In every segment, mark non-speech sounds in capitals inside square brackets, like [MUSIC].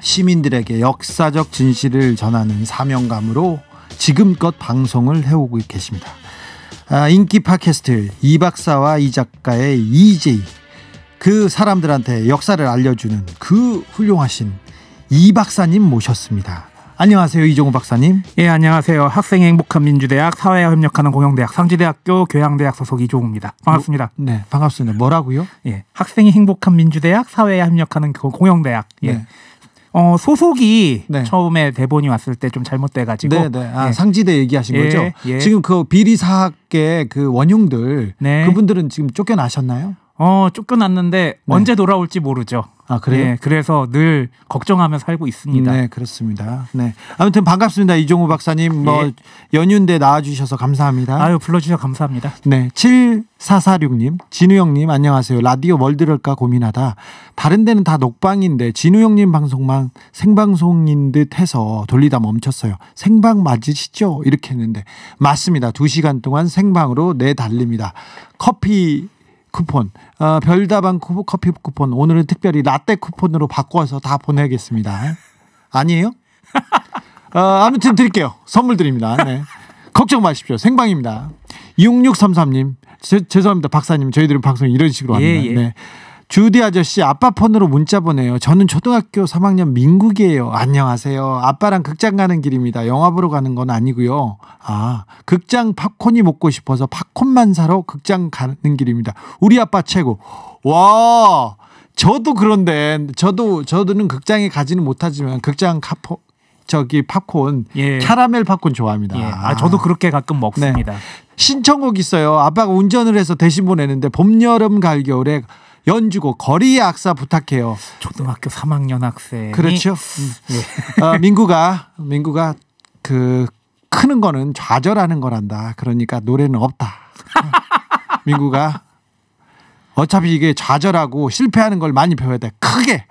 시민들에게 역사적 진실을 전하는 사명감으로 지금껏 방송을 해오고 계십니다. 아, 인기 팟캐스트 이 박사와 이 작가의 EJ 그 사람들한테 역사를 알려주는 그 훌륭하신 이 박사님 모셨습니다. 안녕하세요 이종우 박사님. 예 안녕하세요 학생 행복한 민주대학 사회와 협력하는 공영대학 상지대학교 교양대학 소속 이종우입니다. 반갑습니다. 뭐, 네 반갑습니다. 뭐라고요? 예 학생이 행복한 민주대학 사회와 협력하는 그 공영대학. 예. 네. 어, 소속이 네. 처음에 대본이 왔을 때 좀 잘못돼가지고 네네. 네. 아, 예. 상지대 얘기하신 예, 거죠? 예. 지금 그 비리 사학계 그 원흉들 네. 그분들은 지금 쫓겨나셨나요? 어, 쫓겨났는데 네. 언제 돌아올지 모르죠. 아, 그래요? 네, 그래서 늘 걱정하며 살고 있습니다. 네, 그렇습니다. 네. 아무튼 반갑습니다. 이종우 박사님. 뭐 예. 연인데 나와 주셔서 감사합니다. 아유, 불러 주셔서 감사합니다. 네. 7446 님, 진우 형님 안녕하세요. 라디오 뭘 들을까 고민하다. 다른 데는 다 녹방인데 진우 형님 방송만 생방송인 듯 해서 돌리다 멈췄어요. 생방 맞으시죠? 이렇게 했는데 맞습니다. 2시간 동안 생방으로 내달립니다. 커피 쿠폰, 어, 별다방 커피 쿠폰 오늘은 특별히 라떼 쿠폰으로 바꿔서 다 보내겠습니다. 아니에요? 어, 아무튼 드릴게요. 선물 드립니다. 네. 걱정 마십시오. 생방입니다. 6633님. 제, 죄송합니다. 박사님. 저희들은 방송 이런 식으로 예, 합니다. 예, 예. 네. 주디 아저씨 아빠 폰으로 문자 보내요. 저는 초등학교 3학년 민국이에요. 안녕하세요. 아빠랑 극장 가는 길입니다. 영화 보러 가는 건 아니고요. 아, 극장 팝콘이 먹고 싶어서 팝콘만 사러 극장 가는 길입니다. 우리 아빠 최고. 와, 저도 그런데 저도 저도는 극장에 가지는 못하지만 극장 카포 저기 팝콘 예. 캐러멜 팝콘 좋아합니다. 예. 아, 아. 저도 그렇게 가끔 먹습니다. 네. 신청곡 있어요. 아빠가 운전을 해서 대신 보내는데 봄, 여름, 가을, 겨울에 연주곡 거리의 악사 부탁해요. 초등학교 3학년 학생. 그렇죠. 음. 어, 민구가 민구가 그 크는 거는 좌절하는 거란다. 그러니까 노래는 없다. 민구가 어차피 이게 좌절하고 실패하는 걸 많이 배워야 돼. 크게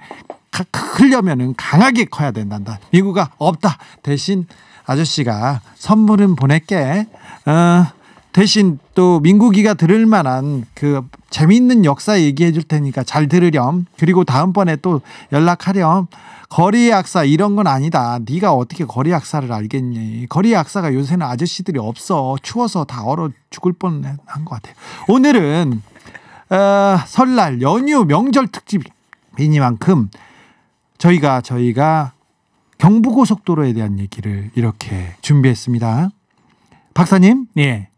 크려면은 강하게 커야 된단다. 민구가 없다. 대신 아저씨가 선물은 보낼게. 어, 대신 또 민국이가 들을 만한 그 재미있는 역사 얘기해 줄 테니까 잘 들으렴. 그리고 다음번에 또 연락하렴. 거리 약사 이런 건 아니다. 네가 어떻게 거리 약사를 알겠니? 거리 약사가 요새는 아저씨들이 없어. 추워서 다 얼어 죽을 뻔한 것 같아요. 오늘은 어, 설날 연휴 명절 특집이니만큼 저희가 저희가 경부고속도로에 대한 얘기를 이렇게 준비했습니다. 박사님, 예.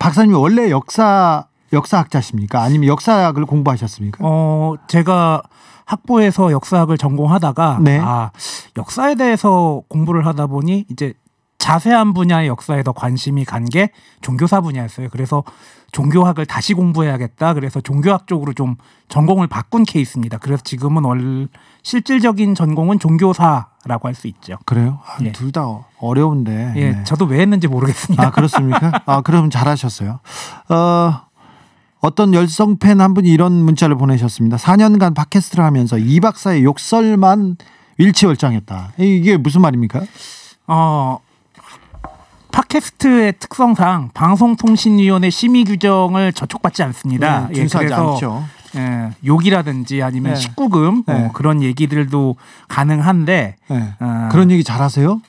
박사님 원래 역사 역사학자십니까? 아니면 역사학을 공부하셨습니까? 어, 제가 학부에서 역사학을 전공하다가 네. 아, 역사에 대해서 공부를 하다 보니 이제 자세한 분야의 역사에 더 관심이 간 게 종교사 분야였어요. 그래서 종교학을 다시 공부해야겠다. 그래서 종교학 쪽으로 좀 전공을 바꾼 케이스입니다. 그래서 지금은 월, 실질적인 전공은 종교사라고 할 수 있죠. 그래요? 아, 예. 둘다 어려운데. 예, 네. 저도 왜 했는지 모르겠습니다. 아, 그렇습니까? 아, 그럼 잘하셨어요. 어, 어떤 열성 팬 한 분이 이런 문자를 보내셨습니다. 4년간 팟캐스트를 하면서 이 박사의 욕설만 일치월장했다. 이게 무슨 말입니까? 어, 팟캐스트의 특성상 방송통신위원회 심의 규정을 저촉받지 않습니다. 네, 예, 그래서 않죠. 예, 욕이라든지 아니면 네. 19금 뭐 네. 뭐 그런 얘기들도 가능한데 네. 어, 그런 얘기 잘하세요?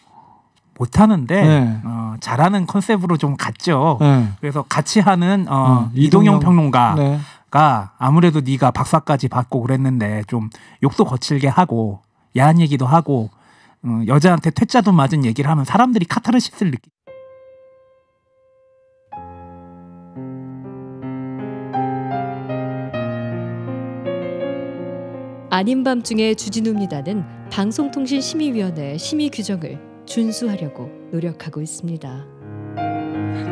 못하는데 네. 어, 잘하는 컨셉으로 좀 갔죠. 네. 그래서 같이 하는 어, 음, 어, 이동영, 평론가가 아무래도 네가 박사까지 받고 그랬는데 좀 욕도 거칠게 하고 야한 얘기도 하고 음, 여자한테 퇴짜도 맞은 얘기를 하면 사람들이 카타르시스를 느끼. 아닌 밤중에 주진우입니다는 방송통신심의위원회 심의 규정을 준수하려고 노력하고 있습니다.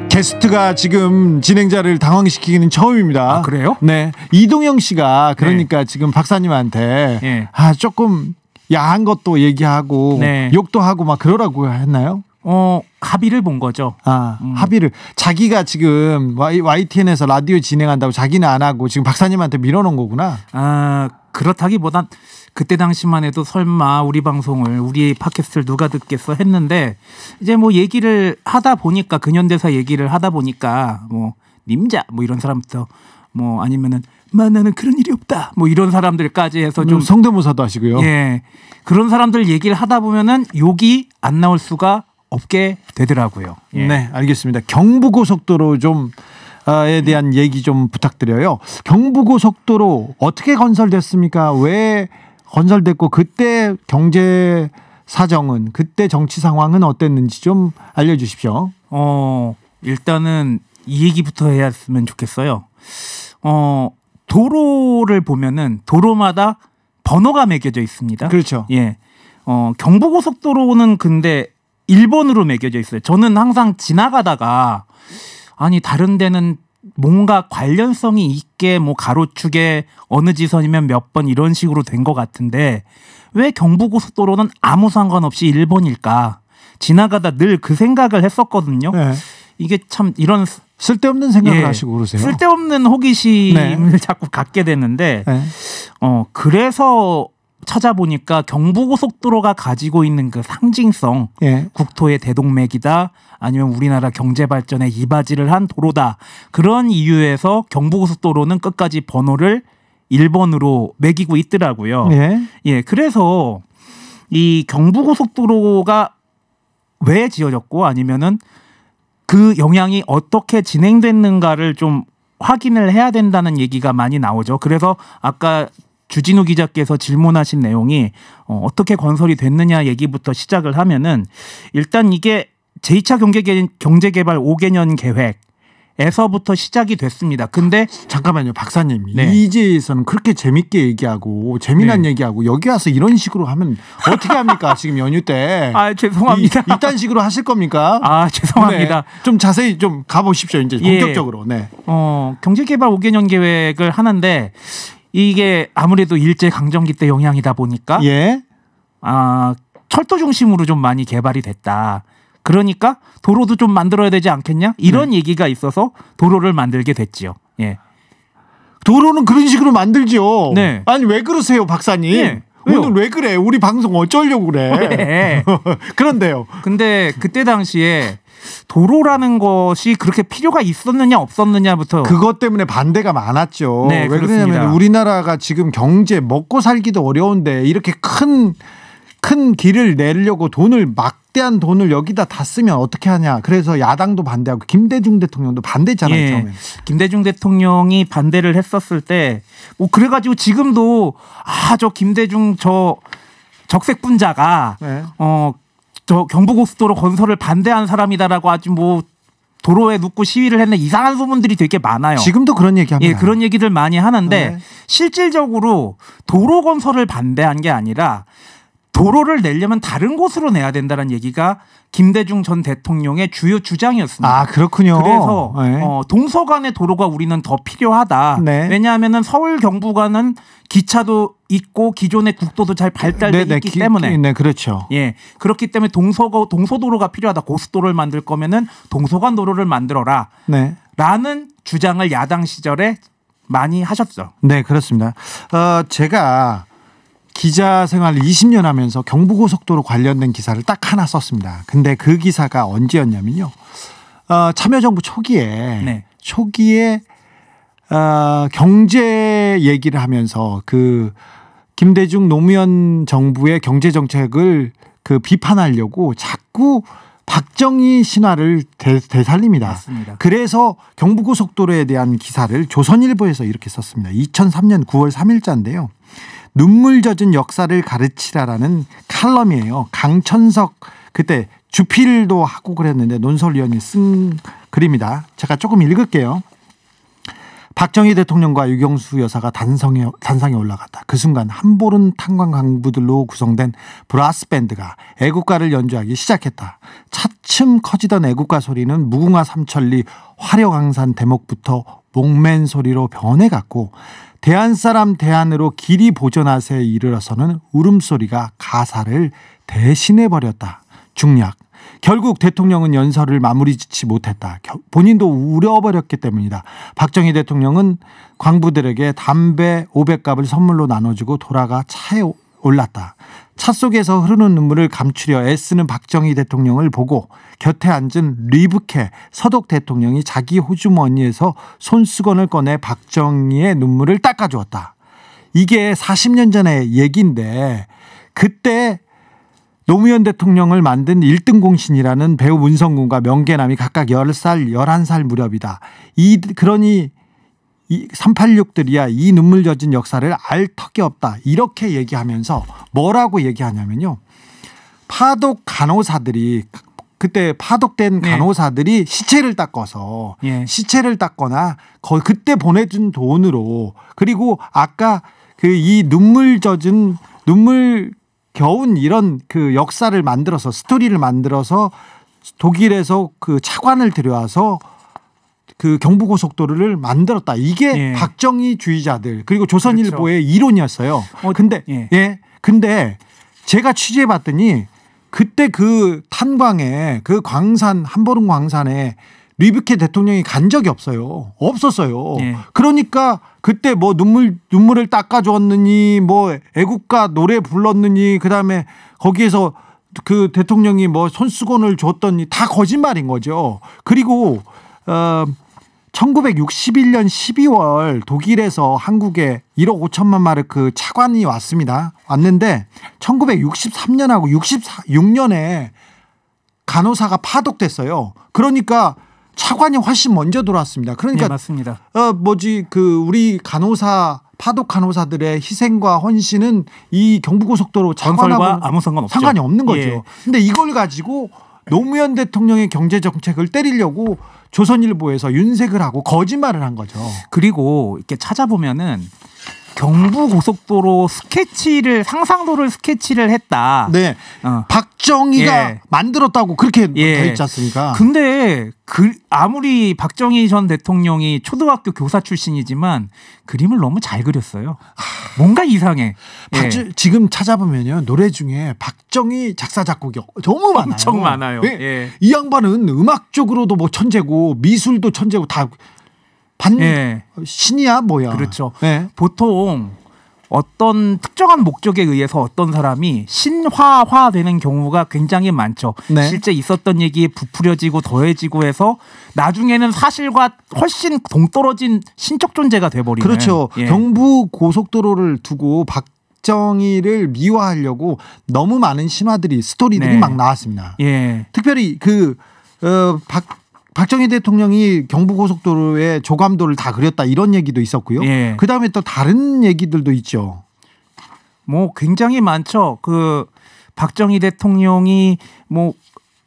게스트가 지금 진행자를 당황시키기는 처음입니다. 아, 그래요? 네. 이동영 씨가 그러니까 네. 지금 박사님한테 네. 아 조금 야한 것도 얘기하고 네. 욕도 하고 막 그러라고 했나요? 어 합의를 본 거죠. 아 음. 합의를 자기가 지금 y, YTN에서 라디오 진행한다고 자기는 안 하고 지금 박사님한테 밀어놓은 거구나. 아 그렇다기보단 그때 당시만 해도 설마 우리 방송을 우리 팟캐스트를 누가 듣겠어 했는데 이제 뭐 얘기를 하다 보니까 근현대사 얘기를 하다 보니까 뭐 님자 뭐 이런 사람부터 뭐 아니면은 만 나는 그런 일이 없다 뭐 이런 사람들까지 해서 좀 음, 성대모사도 하시고요. 예 그런 사람들 얘기를 하다 보면은 욕이 안 나올 수가 없게 되더라고요. 예. 네 알겠습니다. 경부고속도로 좀에 대한 얘기 좀 부탁드려요. 경부고속도로 어떻게 건설됐습니까? 왜 건설됐고 그때 경제 사정은 그때 정치 상황은 어땠는지 좀 알려주십시오. 어 일단은 이 얘기부터 해야으면 좋겠어요. 어 도로를 보면은 도로마다 번호가 매겨져 있습니다. 그렇죠. 예. 어 경부고속도로는 근데 일본으로 매겨져 있어요. 저는 항상 지나가다가 아니 다른 데는 뭔가 관련성이 있게 뭐 가로축에 어느 지선이면 몇 번 이런 식으로 된 것 같은데 왜 경부고속도로는 아무 상관없이 일본일까 지나가다 늘 그 생각을 했었거든요. 네. 이게 참 이런 쓸데없는 생각을 예, 하시고 그러세요. 쓸데없는 호기심을 네. [LAUGHS] 자꾸 갖게 되는데 네. 어 그래서 찾아보니까 경부고속도로가 가지고 있는 그 상징성 예. 국토의 대동맥이다 아니면 우리나라 경제 발전에 이바지를 한 도로다 그런 이유에서 경부고속도로는 끝까지 번호를 1번으로 매기고 있더라고요. 예, 예 그래서 이 경부고속도로가 왜 지어졌고 아니면은 그 영향이 어떻게 진행됐는가를 좀 확인을 해야 된다는 얘기가 많이 나오죠. 그래서 아까 주진우 기자께서 질문하신 내용이 어, 어떻게 건설이 됐느냐 얘기부터 시작을 하면은 일단 이게 제2차 경제 개발 5개년 계획 에서부터 시작이 됐습니다. 근데 잠깐만요, 박사님. 네. 이제에서는 그렇게 재밌게 얘기하고 재미난 네. 얘기하고 여기 와서 이런 식으로 하면 어떻게 합니까? 지금 연휴 때. 아 죄송합니다. 이, 딴 식으로 하실 겁니까? 아 죄송합니다. 네. 좀 자세히 좀 가보십시오. 이제 예. 본격적으로. 네. 어 경제개발 5개년 계획을 하는데 이게 아무래도 일제 강점기 때 영향이다 보니까 예. 아 철도 중심으로 좀 많이 개발이 됐다. 그러니까 도로도 좀 만들어야 되지 않겠냐? 이런 네. 얘기가 있어서 도로를 만들게 됐지요. 예. 도로는 그런 식으로 만들죠 네. 아니 왜 그러세요, 박사님? 예. 오늘 왜 그래? 우리 방송 어쩌려고 그래? 네. [LAUGHS] 그런데요. 근데 그때 당시에 도로라는 것이 그렇게 필요가 있었느냐 없었느냐부터 그것 때문에 반대가 많았죠. 네, 왜 그러냐면 렇 우리나라가 지금 경제 먹고 살기도 어려운데 이렇게 큰 큰 길을 내려고 돈을 막대한 돈을 여기다 다 쓰면 어떻게 하냐. 그래서 야당도 반대하고 김대중 대통령도 반대했잖아요. 예. 처음에. 김대중 대통령이 반대를 했었을 때 뭐 그래가지고 지금도 아 저 김대중 저 적색 분자가 네. 어저 경부고속도로 건설을 반대한 사람이다라고 아주 뭐 도로에 눕고 시위를 했는 이상한 소문들이 되게 많아요. 지금도 그런 얘기 합니다. 예, 그런 얘기들 많이 하는데 네. 실질적으로 도로 건설을 반대한 게 아니라 도로를 내려면 다른 곳으로 내야 된다는 얘기가 김대중 전 대통령의 주요 주장이었습니다. 아 그렇군요. 그래서 네. 어, 동서간의 도로가 우리는 더 필요하다. 네. 왜냐하면 서울 경부간은 기차도 있고 기존의 국도도 잘 발달돼 네, 네 있기 기, 때문에 네 그렇죠. 예 그렇기 때문에 동서고 동서도로가 필요하다. 고속도로를 만들 거면은 동서간 도로를 만들어라. 네. 라는 주장을 야당 시절에 많이 하셨죠. 네 그렇습니다. 어, 제가 기자 생활을 20년 하면서 경부고속도로 관련된 기사를 딱 하나 썼습니다. 근데 그 기사가 언제였냐면요. 어, 참여정부 초기에 네. 초기에 어, 경제 얘기를 하면서 그 김대중 노무현 정부의 경제 정책을 그 비판하려고 자꾸 박정희 신화를 되 살립니다 맞습니다. 그래서 경부고속도로에 대한 기사를 조선일보에서 이렇게 썼습니다. 2003년 9월 3일자인데요. 눈물 젖은 역사를 가르치라라는 칼럼이에요. 강천석 그때 주필도 하고 그랬는데 논설위원이 쓴 글입니다. 제가 조금 읽을게요. 박정희 대통령과 유경수 여사가 단성에, 단상에 올라갔다. 그 순간 한보른 탄광 강부들로 구성된 브라스 밴드가 애국가를 연주하기 시작했다. 차츰 커지던 애국가 소리는 무궁화 삼천리 화려강산 대목부터 목맨 소리로 변해갔고 대한 사람 대안으로 길이 보존하세 이르러서는 울음소리가 가사를 대신해버렸다. 중략. 결국 대통령은 연설을 마무리 짓지 못했다. 본인도 우려버렸기 때문이다. 박정희 대통령은 광부들에게 담배 500갑을 선물로 나눠주고 돌아가 차에 올랐다. 차 속에서 흐르는 눈물을 감추려 애쓰는 박정희 대통령을 보고 곁에 앉은 리브케 서독 대통령이 자기 호주머니에서 손수건을 꺼내 박정희의 눈물을 닦아주었다. 이게 40년 전의 얘기인데 그때 노무현 대통령을 만든 1등 공신이라는 배우 문성군과 명계남이 각각 10살, 11살 무렵이다. 이, 그러니 이 386들이야 이 눈물 젖은 역사를 알 턱이 없다 이렇게 얘기하면서 뭐라고 얘기하냐면요 파독 간호사들이 그때 파독된 네. 간호사들이 네. 시체를 닦아서 예. 시체를 닦거나 그때 보내준 돈으로 그리고 아까 그 이 눈물 젖은 눈물 겨운 이런 그 역사를 만들어서 스토리를 만들어서 독일에서 그 차관을 들여와서 그 경부고속도로를 만들었다. 이게 예. 박정희 주의자들 그리고 조선일보의 그렇죠. 이론이었어요. 어, 근데 예. 예. 근데 제가 취재해 봤더니 그때 그 탄광에 그 광산 한보름 광산에 리비케 대통령이 간 적이 없어요. 없었어요. 예. 그러니까 그때 뭐 눈물 눈물을 닦아 줬느니 뭐 애국가 노래 불렀느니 그다음에 거기에서 그 대통령이 뭐 손수건을 줬더니 다 거짓말인 거죠. 그리고 어, 1961년 12월 독일에서 한국에 1억 5천만 마르크 그 차관이 왔습니다. 왔는데 1963년하고 66년에 간호사가 파독됐어요. 그러니까 차관이 훨씬 먼저 들어왔습니다. 그러니까 네, 맞습니다. 어 뭐지 그 우리 간호사 파독 간호사들의 희생과 헌신은 이 경부고속도로 차관하고 아무 상관 없죠. 상관이 없는 거죠. 예. 근데 이걸 가지고 노무현 대통령의 경제 정책을 때리려고 조선일보에서 윤색을 하고 거짓말을 한 거죠. 그리고 이렇게 찾아보면은 경부 고속도로 스케치를 상상도를 스케치를 했다. 네. 어. 박정희가 예. 만들었다고 그렇게 예. 돼 있지 않습니까? 근데 그 아무리 박정희 전 대통령이 초등학교 교사 출신이지만 그림을 너무 잘 그렸어요. 뭔가 이상해. 박, 예. 지금 찾아보면요 노래 중에 박정희 작사 작곡이 너무 많아요. 엄청 많아요. 네. 예. 이 양반은 음악 적으로도뭐 천재고 미술도 천재고 다반 예. 신이야 뭐야. 그렇죠. 예. 보통 어떤 특정한 목적에 의해서 어떤 사람이 신화화 되는 경우가 굉장히 많죠. 네. 실제 있었던 얘기에 부풀려지고 더해지고 해서 나중에는 사실과 훨씬 동떨어진 신적 존재가 돼버리는 그렇죠. 예. 경부 고속도로를 두고 박 정의를 미화하려고 너무 많은 신화들이 스토리들이 네. 막 나왔습니다. 예. 특별히 그 어, 박 박정희 대통령이 경부고속도로에 조감도를 다 그렸다 이런 얘기도 있었고요. 예. 그 다음에 또 다른 얘기들도 있죠. 뭐 굉장히 많죠. 그 박정희 대통령이 뭐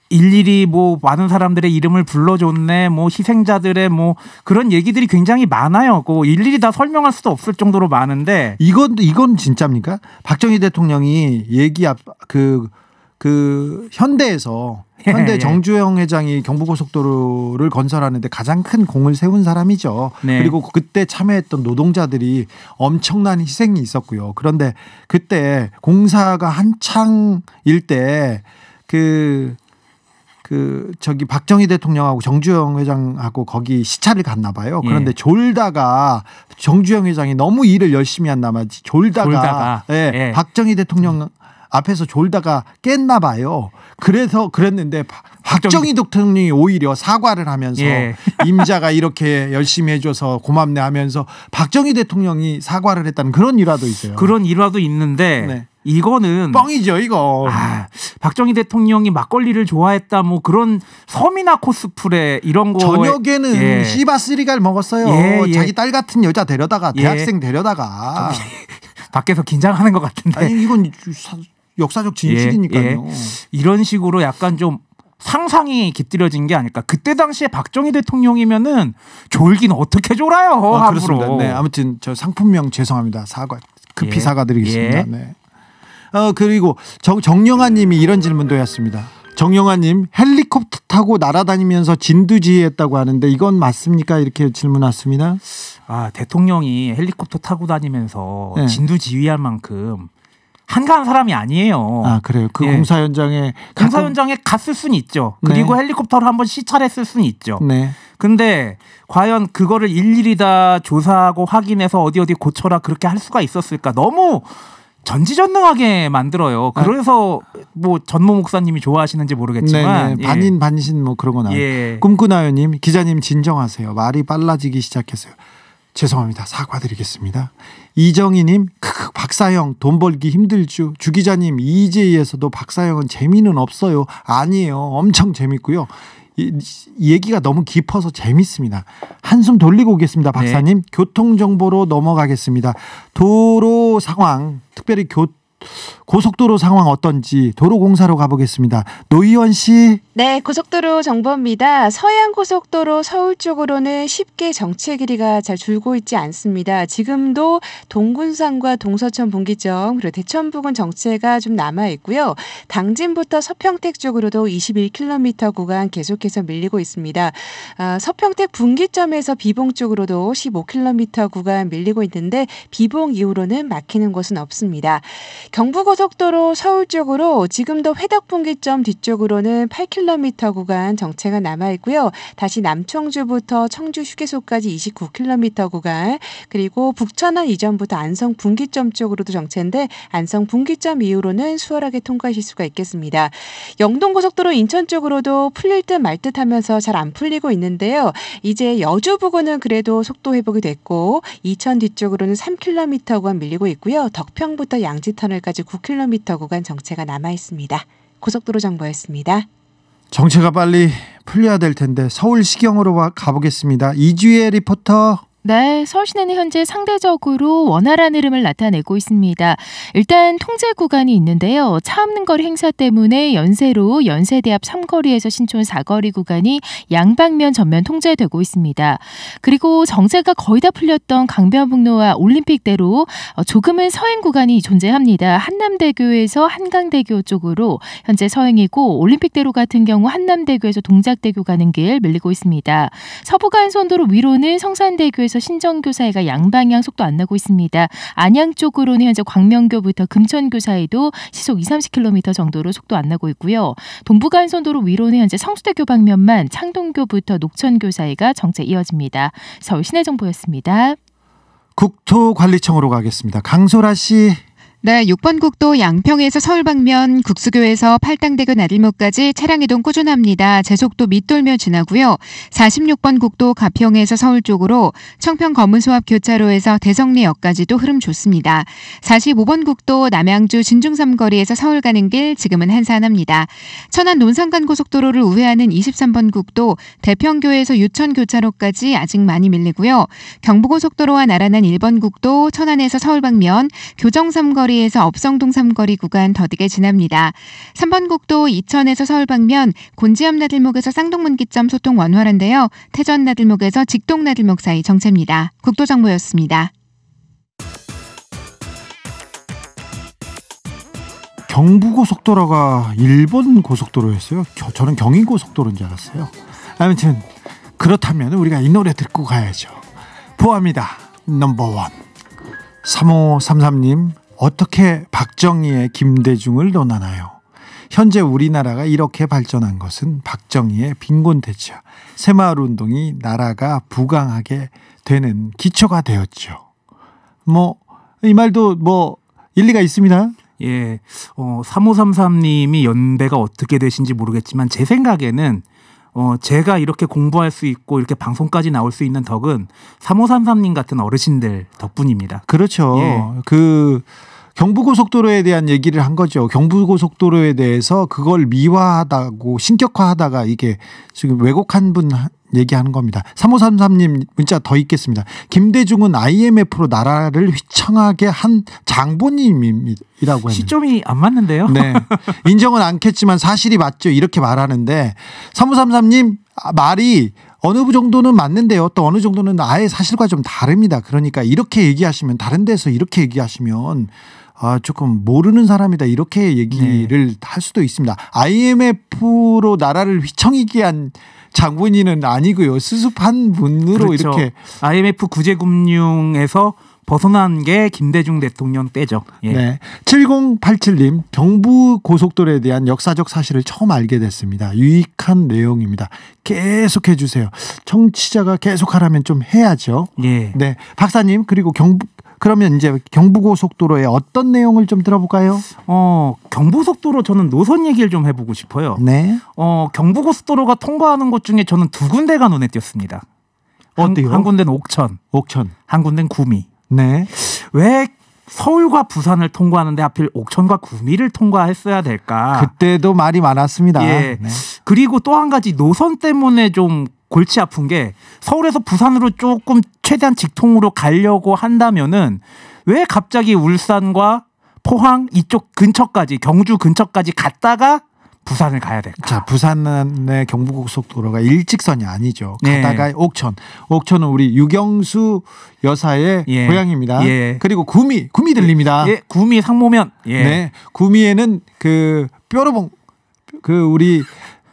일일이 뭐 많은 사람들의 이름을 불러줬네, 뭐 희생자들의 뭐 그런 얘기들이 굉장히 많아요. 그 일일이 다 설명할 수도 없을 정도로 많은데 이건 이건 진짜입니까? 박정희 대통령이 얘기 앞그 그 현대에서 현대 [LAUGHS] 예. 정주영 회장이 경부고속도로를 건설하는데 가장 큰 공을 세운 사람이죠. 네. 그리고 그때 참여했던 노동자들이 엄청난 희생이 있었고요. 그런데 그때 공사가 한창일 때 그 그 저기 박정희 대통령하고 정주영 회장하고 거기 시차를 갔나 봐요. 예. 그런데 예. 졸다가 정주영 회장이 너무 일을 열심히 한나 마지 졸다가, 졸다가. 예, 예. 박정희 대통령 앞에서 졸다가 깼나 봐요. 그래서 그랬는데 박정희 대통령이 오히려 사과를 하면서 예. [LAUGHS] 임자가 이렇게 열심히 해줘서 고맙네 하면서 박정희 대통령이 사과를 했다는 그런 일화도 있어요. 그런 일화도 있는데 네. 이거는 뻥이죠 이거. 아, 박정희 대통령이 막걸리를 좋아했다 뭐 그런 섬이나 코스프레 이런 거 저녁에는 예. 씨바 쓰리갈 먹었어요. 예, 예. 자기 딸 같은 여자 데려다가 예. 대학생 데려다가 [LAUGHS] 밖에서 긴장하는 것 같은데. 아니 이건 역사적 진실이니까요. 예, 예, 이런 식으로 약간 좀 상상이 깃들여진 게 아닐까. 그때 당시에 박정희 대통령이면은 졸긴 어떻게 졸아요. 아, 그렇습니다. 네, 아무튼 저 상품명 죄송합니다. 사과 급히 예. 사과드리겠습니다. 예. 네. 어 그리고 정, 정영아님이 이런 질문도 했습니다. 정영아님 헬리콥터 타고 날아다니면서 진두지휘했다고 하는데 이건 맞습니까? 이렇게 질문왔습니다. 아 대통령이 헬리콥터 타고 다니면서 네. 진두지휘할 만큼 한가한 사람이 아니에요. 아 그래요. 그 예. 공사 현장에 공사 현장에 갔을 수 있죠. 그리고 네. 헬리콥터로 한번 시찰했을 수 있죠. 네. 근데 과연 그거를 일일이 다 조사하고 확인해서 어디 어디 고쳐라 그렇게 할 수가 있었을까? 너무 전지전능하게 만들어요. 아. 그래서 아. 뭐 전모 목사님이 좋아하시는지 모르겠지만 네, 네. 예. 반인 반신 뭐 그런 거나 예. 꿈꾸나요님 기자님 진정하세요. 말이 빨라지기 시작했어요. 죄송합니다. 사과드리겠습니다. 이정희님, 박사형, 돈 벌기 힘들죠. 주기자님, 이재에서도 박사형은 재미는 없어요. 아니에요. 엄청 재밌고요. 이, 얘기가 너무 깊어서 재밌습니다. 한숨 돌리고 오겠습니다. 네. 박사님, 네. 교통정보로 넘어가겠습니다. 도로 상황, 특별히 교, 고속도로 상황 어떤지 도로공사로 가보겠습니다. 노희원 씨. 네, 고속도로 정보입니다. 서해안 고속도로 서울 쪽으로는 쉽게 정체 길이가 잘 줄고 있지 않습니다. 지금도 동군산과 동서천 분기점 그리고 대천 부근 정체가 좀 남아 있고요. 당진부터 서평택 쪽으로도 21km 구간 계속해서 밀리고 있습니다. 아, 서평택 분기점에서 비봉 쪽으로도 15km 구간 밀리고 있는데 비봉 이후로는 막히는 곳은 없습니다. 경부고속도로 서울 쪽으로 지금도 회덕 분기점 뒤쪽으로는 8km 18km 구간 정체가 남아 있고요. 다시 남청주부터 청주 휴게소까지 29km 구간 그리고 북천안 이전부터 안성 분기점 쪽으로도 정체인데 안성 분기점 이후로는 수월하게 통과하실 수가 있겠습니다. 영동고속도로 인천 쪽으로도 풀릴 듯 말 듯 하면서 잘 안 풀리고 있는데요. 이제 여주 부근은 그래도 속도 회복이 됐고 이천 뒤쪽으로는 3km 구간 밀리고 있고요. 덕평부터 양지터널까지 9km 구간 정체가 남아 있습니다. 고속도로 정보였습니다. 정체가 빨리 풀려야 될 텐데 서울 시경으로 가보겠습니다. 이주혜 리포터. 네, 서울 시내는 현재 상대적으로 원활한 흐름을 나타내고 있습니다. 일단 통제 구간이 있는데요. 차없는거리 행사 때문에 연세로 연세대 앞 3거리에서 신촌 4거리 구간이 양방면 전면 통제되고 있습니다. 그리고 정체가 거의 다 풀렸던 강변북로와 올림픽대로 어, 조금은 서행 구간이 존재합니다. 한남대교에서 한강대교 쪽으로 현재 서행이고 올림픽대로 같은 경우 한남대교에서 동작대교 가는 길 밀리고 있습니다. 서부간선도로 위로는 성산대교에서 고에서 신정교 사이가 양방향 속도 안 나고 있습니다. 안양 쪽으로는 현재 광명교부터 금천교 사이도 시속 2, 30km 정도로 속도 안 나고 있고요. 동부간선도로 위로는 현재 성수대교 방면만 창동교부터 녹천교 사이가 정체 이어집니다. 서울 시내 정보였습니다. 국토관리청으로 가겠습니다. 강소라 씨. 네, 6번 국도 양평에서 서울 방면 국수교에서 팔당대교 나들목까지 차량 이동 꾸준합니다. 제속도 밑돌며 지나고요. 46번 국도 가평에서 서울 쪽으로 청평 검은소 합 교차로에서 대성리역까지도 흐름 좋습니다. 45번 국도 남양주 진중삼거리에서 서울 가는 길 지금은 한산합니다. 천안 논산간 고속도로를 우회하는 23번 국도 대평교에서 유천 교차로까지 아직 많이 밀리고요. 경부고속도로와 나란한 1번 국도 천안에서 서울 방면 교정 삼거리 삼거리에서 업성동 삼거리 구간 더디게 지납니다. 3번 국도 이천에서 서울 방면 곤지암 나들목에서 쌍동문기점 소통 원활한데요. 태전 나들목에서 직동 나들목 사이 정체입니다. 국도 정보였습니다. 경부고속도로가 일본 고속도로였어요. 저는 경인고속도로인 줄 알았어요. 아무튼 그렇다면 우리가 이 노래 듣고 가야죠. 보합니다. 넘버원. 3533님 어떻게 박정희의 김대중을 논하나요? 현재 우리나라가 이렇게 발전한 것은 박정희의 빈곤 대처, 새마을 운동이 나라가 부강하게 되는 기초가 되었죠. 뭐, 이 말도 뭐, 일리가 있습니다. 예. 어, 3533님이 연대가 어떻게 되신지 모르겠지만 제 생각에는 어, 제가 이렇게 공부할 수 있고 이렇게 방송까지 나올 수 있는 덕은 3533님 같은 어르신들 덕분입니다. 그렇죠. 예. 그 경부고속도로에 대한 얘기를 한 거죠. 경부고속도로에 대해서 그걸 미화하다고 신격화하다가 이게 지금 왜곡한 분 얘기하는 겁니다. 3533님 문자 더 있겠습니다. 김대중은 IMF로 나라를 휘청하게 한 장본인이라고 합니다. 시점이 안 맞는데요? 네. [LAUGHS] 인정은 않겠지만 사실이 맞죠. 이렇게 말하는데 3533님 아, 말이 어느 정도는 맞는데요. 또 어느 정도는 아예 사실과 좀 다릅니다. 그러니까 이렇게 얘기하시면 다른 데서 이렇게 얘기하시면 아, 조금 모르는 사람이다 이렇게 얘기를 네. 할 수도 있습니다. IMF로 나라를 휘청이게 한장군인은 아니고요. 수습한 분으로 그렇죠. 이렇게 IMF 구제금융에서 벗어난 게 김대중 대통령 때죠. 예. 네. 7087님, 경부 고속도로에 대한 역사적 사실을 처음 알게 됐습니다. 유익한 내용입니다. 계속해 주세요. 청취자가 계속하라면 좀 해야죠. 예. 네. 박사님, 그리고 경부, 그러면 이제 경부고속도로에 어떤 내용을 좀 들어볼까요? 어, 경부고속도로 저는 노선 얘기를 좀 해보고 싶어요. 네. 어, 경부고속도로가 통과하는 곳 중에 저는 두 군데가 눈에 띄었습니다. 어때요? 한, 한 군데는 옥천, 옥천, 한 군데는 구미. 네. 왜 서울과 부산을 통과하는데 하필 옥천과 구미를 통과했어야 될까? 그때도 말이 많았습니다. 예. 네. 그리고 또 한 가지 노선 때문에 좀 골치 아픈 게 서울에서 부산으로 조금 최대한 직통으로 가려고 한다면은 왜 갑자기 울산과 포항 이쪽 근처까지 경주 근처까지 갔다가 부산을 가야 될까? 자, 부산의 경부고속도로가 일직선이 아니죠. 네. 가다가 예. 옥천. 옥천은 우리 유경수 여사의 예. 고향입니다. 예. 그리고 구미, 구미 들립니다. 예, 구미 상모면. 예. 네. 구미에는 그 뾰로봉 그 우리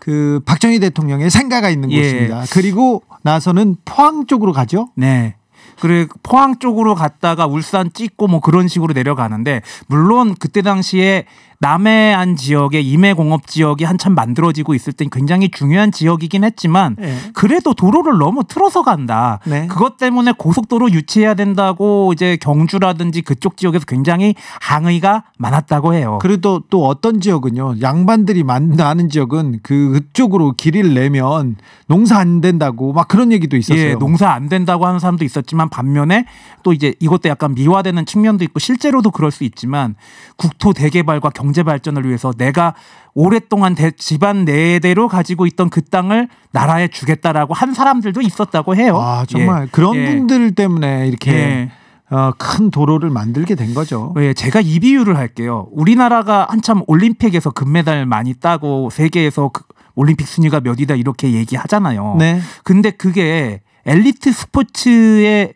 그 박정희 대통령의 생가가 있는 예. 곳입니다. 그리고 나서는 포항 쪽으로 가죠. 네. 그래 포항 쪽으로 갔다가 울산 찍고 뭐 그런 식으로 내려가는데 물론 그때 당시에 남해안 지역에 임해공업 지역이 한참 만들어지고 있을 땐 굉장히 중요한 지역이긴 했지만 네. 그래도 도로를 너무 틀어서 간다. 네. 그것 때문에 고속도로 유치해야 된다고 이제 경주라든지 그쪽 지역에서 굉장히 항의가 많았다고 해요. 그래도 또 어떤 지역은요. 양반들이 많다는 지역은 그 그쪽으로 길을 내면 농사 안 된다고 막 그런 얘기도 예, 있었어요. 예, 농사 안 된다고 하는 사람도 있었지만 반면에 또 이제 이것도 약간 미화되는 측면도 있고 실제로도 그럴 수 있지만 국토 대개발과 경 경제 발전을 위해서 내가 오랫동안 대, 집안 내대로 가지고 있던 그 땅을 나라에 주겠다라고 한 사람들도 있었다고 해요. 아 정말 예. 그런 예. 분들 때문에 이렇게 예. 어, 큰 도로를 만들게 된 거죠. 예, 제가 이 비유를 할게요. 우리나라가 한참 올림픽에서 금메달 많이 따고 세계에서 그 올림픽 순위가 몇이다 이렇게 얘기하잖아요. 네. 근데 그게 엘리트 스포츠의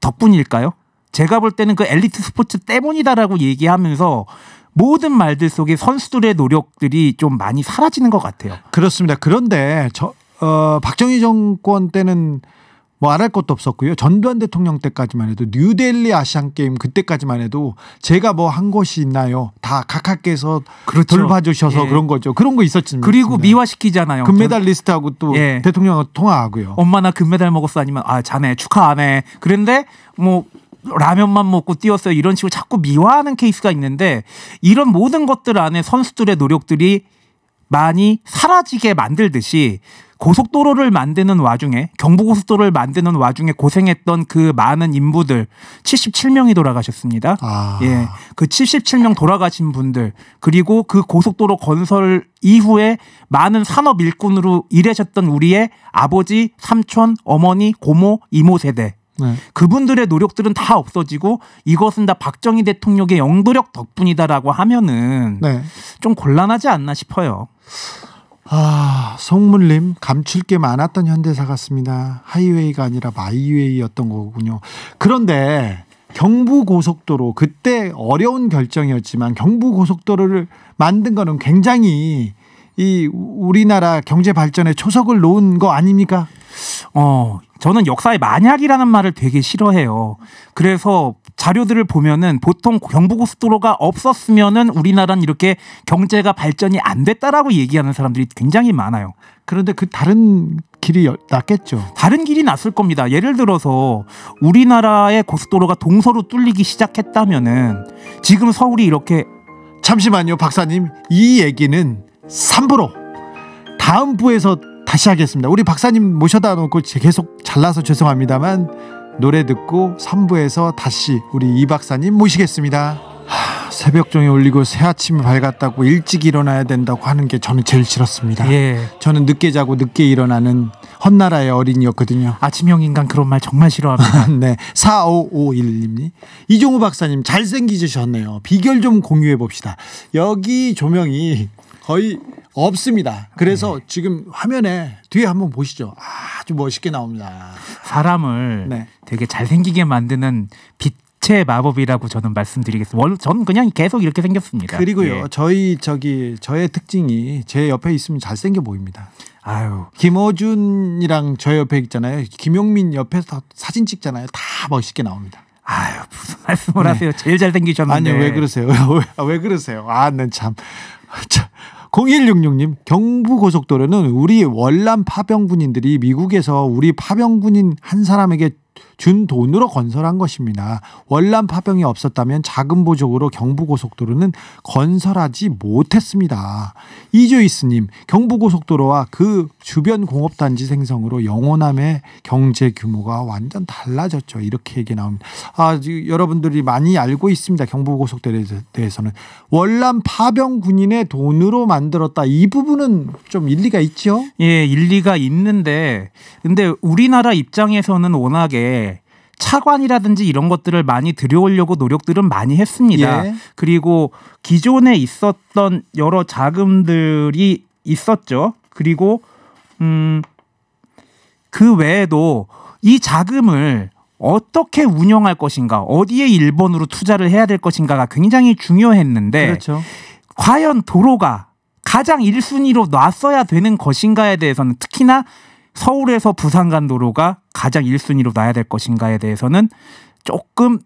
덕분일까요? 제가 볼 때는 그 엘리트 스포츠 때문이다라고 얘기하면서 모든 말들 속에 선수들의 노력들이 좀 많이 사라지는 것 같아요. 그렇습니다. 그런데 저, 어, 박정희 정권 때는 뭐알할 것도 없었고요. 전두환 대통령 때까지만 해도 뉴델리 아시안 게임 그때까지만 해도 제가 뭐 한 것이 있나요? 다 각하께서 그렇죠. 돌봐주셔서 예. 그런 거죠. 그런 거 있었지만 그리고 미화시키잖아요. 금메달 리스트하고 또 예. 대통령하고 통화하고요. 엄마 나 금메달 먹었어 아니면 아 자네 축하 안 해. 그런데 뭐 라면만 먹고 뛰었어요. 이런 식으로 자꾸 미화하는 케이스가 있는데 이런 모든 것들 안에 선수들의 노력들이 많이 사라지게 만들듯이 고속도로를 만드는 와중에 경부고속도로를 만드는 와중에 고생했던 그 많은 인부들 77명이 돌아가셨습니다. 아. 예. 그 77명 돌아가신 분들 그리고 그 고속도로 건설 이후에 많은 산업 일꾼으로 일하셨던 우리의 아버지, 삼촌, 어머니, 고모, 이모 세대 네. 그분들의 노력들은 다 없어지고 이것은 다 박정희 대통령의 영도력 덕분이다라고 하면은 네. 좀 곤란하지 않나 싶어요. 아, 송물님 감출 게 많았던 현대사 같습니다. 하이웨이가 아니라 마이웨이였던 거군요. 그런데 경부고속도로 그때 어려운 결정이었지만 경부고속도로를 만든 거는 굉장히 이 우리나라 경제 발전에 초석을 놓은 거 아닙니까? 어, 저는 역사의 만약이라는 말을 되게 싫어해요. 그래서 자료들을 보면은 보통 경부고속도로가 없었으면은 우리나라는 이렇게 경제가 발전이 안 됐다라고 얘기하는 사람들이 굉장히 많아요. 그런데 그 다른 길이 낫겠죠 다른 길이 낫을 겁니다. 예를 들어서 우리나라의 고속도로가 동서로 뚫리기 시작했다면은 지금 서울이 이렇게 잠시만요, 박사님. 이 얘기는 3부로 다음 부에서 다시 하겠습니다. 우리 박사님 모셔다 놓고 계속 잘라서 죄송합니다만 노래 듣고 3부에서 다시 우리 이 박사님 모시겠습니다. 새벽종이 울리고 새 아침이 밝았다고 일찍 일어나야 된다고 하는 게 저는 제일 싫었습니다. 예. 저는 늦게 자고 늦게 일어나는 헛나라의 어린이였거든요. 아침형 인간 그런 말 정말 싫어합니다. [LAUGHS] 네. 4 5 5 1님 이종우 박사님 잘생기셨네요. 비결 좀 공유해 봅시다. 여기 조명이 거의 없습니다. 그래서 네. 지금 화면에 뒤에 한번 보시죠. 아주 멋있게 나옵니다. 사람을 네. 되게 잘생기게 만드는 빛의 마법이라고 저는 말씀드리겠습니다. 저는 그냥 계속 이렇게 생겼습니다. 그리고요, 예. 저희 저기 저의 특징이 제 옆에 있으면 잘생겨 보입니다. 아유, 김호준이랑저 옆에 있잖아요. 김용민 옆에서 사진 찍잖아요. 다 멋있게 나옵니다. 아유 무슨 말씀을 네. 하세요? 제일 잘생기셨는데. 아니 왜 그러세요? [LAUGHS] 왜, 왜 그러세요? 아난 참. 참. 0166님, 경부고속도로는 우리 월남 파병군인들이 미국에서 우리 파병군인 한 사람에게 준 돈으로 건설한 것입니다. 월남 파병이 없었다면 자금 보적으로 경부고속도로는 건설하지 못했습니다. 이조이스님, 경부고속도로와 그 주변 공업단지 생성으로 영호남의 경제 규모가 완전 달라졌죠. 이렇게 얘기 나옵니다. 아, 여러분들이 많이 알고 있습니다. 경부고속도로에 대해서는. 월남 파병 군인의 돈으로 만들었다. 이 부분은 좀 일리가 있죠? 예, 일리가 있는데, 근데 우리나라 입장에서는 워낙에 차관이라든지 이런 것들을 많이 들여오려고 노력들은 많이 했습니다. 예. 그리고 기존에 있었던 여러 자금들이 있었죠. 그리고 음, 그 외에도 이 자금을 어떻게 운영할 것인가, 어디에 일본으로 투자를 해야 될 것인가가 굉장히 중요했는데, 그렇죠. 과연 도로가 가장 일순위로 놨어야 되는 것인가에 대해서는 특히나 서울에서 부산 간 도로가 가장 1순위로 놔야 될 것인가에 대해서는 조금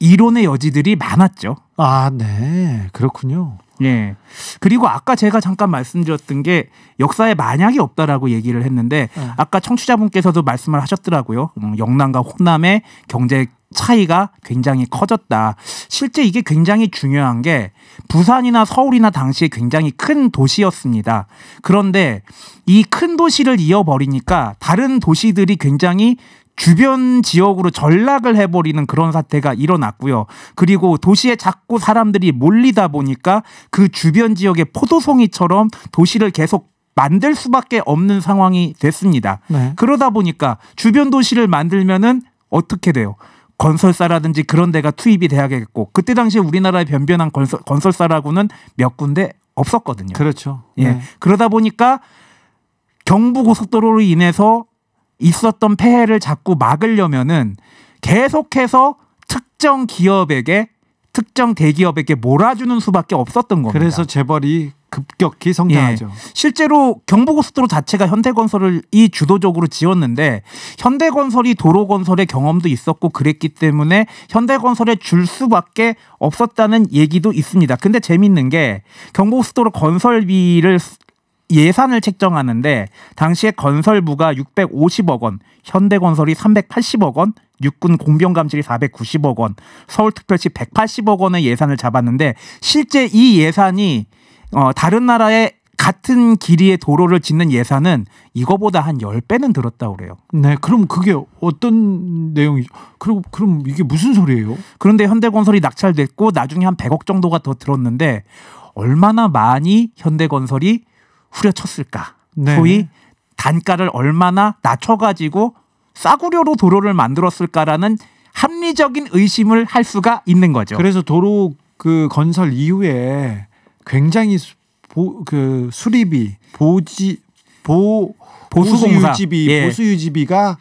이론의 여지들이 많았죠. 아, 네. 그렇군요. 예. 그리고 아까 제가 잠깐 말씀드렸던 게 역사에 만약이 없다라고 얘기를 했는데 네. 아까 청취자분께서도 말씀을 하셨더라고요. 음, 영남과 호남의 경제 차이가 굉장히 커졌다. 실제 이게 굉장히 중요한 게 부산이나 서울이나 당시에 굉장히 큰 도시였습니다. 그런데 이 큰 도시를 이어버리니까 다른 도시들이 굉장히 주변 지역으로 전락을 해버리는 그런 사태가 일어났고요. 그리고 도시에 자꾸 사람들이 몰리다 보니까 그 주변 지역의 포도송이처럼 도시를 계속 만들 수밖에 없는 상황이 됐습니다. 네. 그러다 보니까 주변 도시를 만들면은 어떻게 돼요? 건설사라든지 그런 데가 투입이 돼야겠고 그때 당시에 우리나라의 변변한 건설, 건설사라고는 몇 군데 없었거든요. 그렇죠. 예. 네. 그러다 보니까 경부고속도로로 인해서 있었던 폐해를 자꾸 막으려면은 계속해서 특정 기업에게 특정 대기업에게 몰아주는 수밖에 없었던 겁니다. 그래서 재벌이 급격히 성장하죠. 예. 실제로 경부고속도로 자체가 현대건설을 이 주도적으로 지었는데 현대건설이 도로건설의 경험도 있었고 그랬기 때문에 현대건설에 줄 수밖에 없었다는 얘기도 있습니다. 근데 재밌는 게 경부고속도로 건설비를 예산을 책정하는데 당시에 건설부가 650억 원, 현대건설이 380억 원, 육군 공병감실이 490억 원, 서울특별시 180억 원의 예산을 잡았는데 실제 이 예산이 어, 다른 나라의 같은 길이의 도로를 짓는 예산은 이거보다 한 10배는 들었다고 그래요. 네, 그럼 그게 어떤 내용이죠? 그리고 그럼 이게 무슨 소리예요? 그런데 현대건설이 낙찰됐고 나중에 한 100억 정도가 더 들었는데 얼마나 많이 현대건설이 후려쳤을까? 네. 소위 단가를 얼마나 낮춰가지고 싸구려로 도로를 만들었을까라는 합리적인 의심을 할 수가 있는 거죠. 그래서 도로 그 건설 이후에 굉장히 수, 보, 그 수리비 보지 보 보수공사. 보수유지비 예. 보수유지비가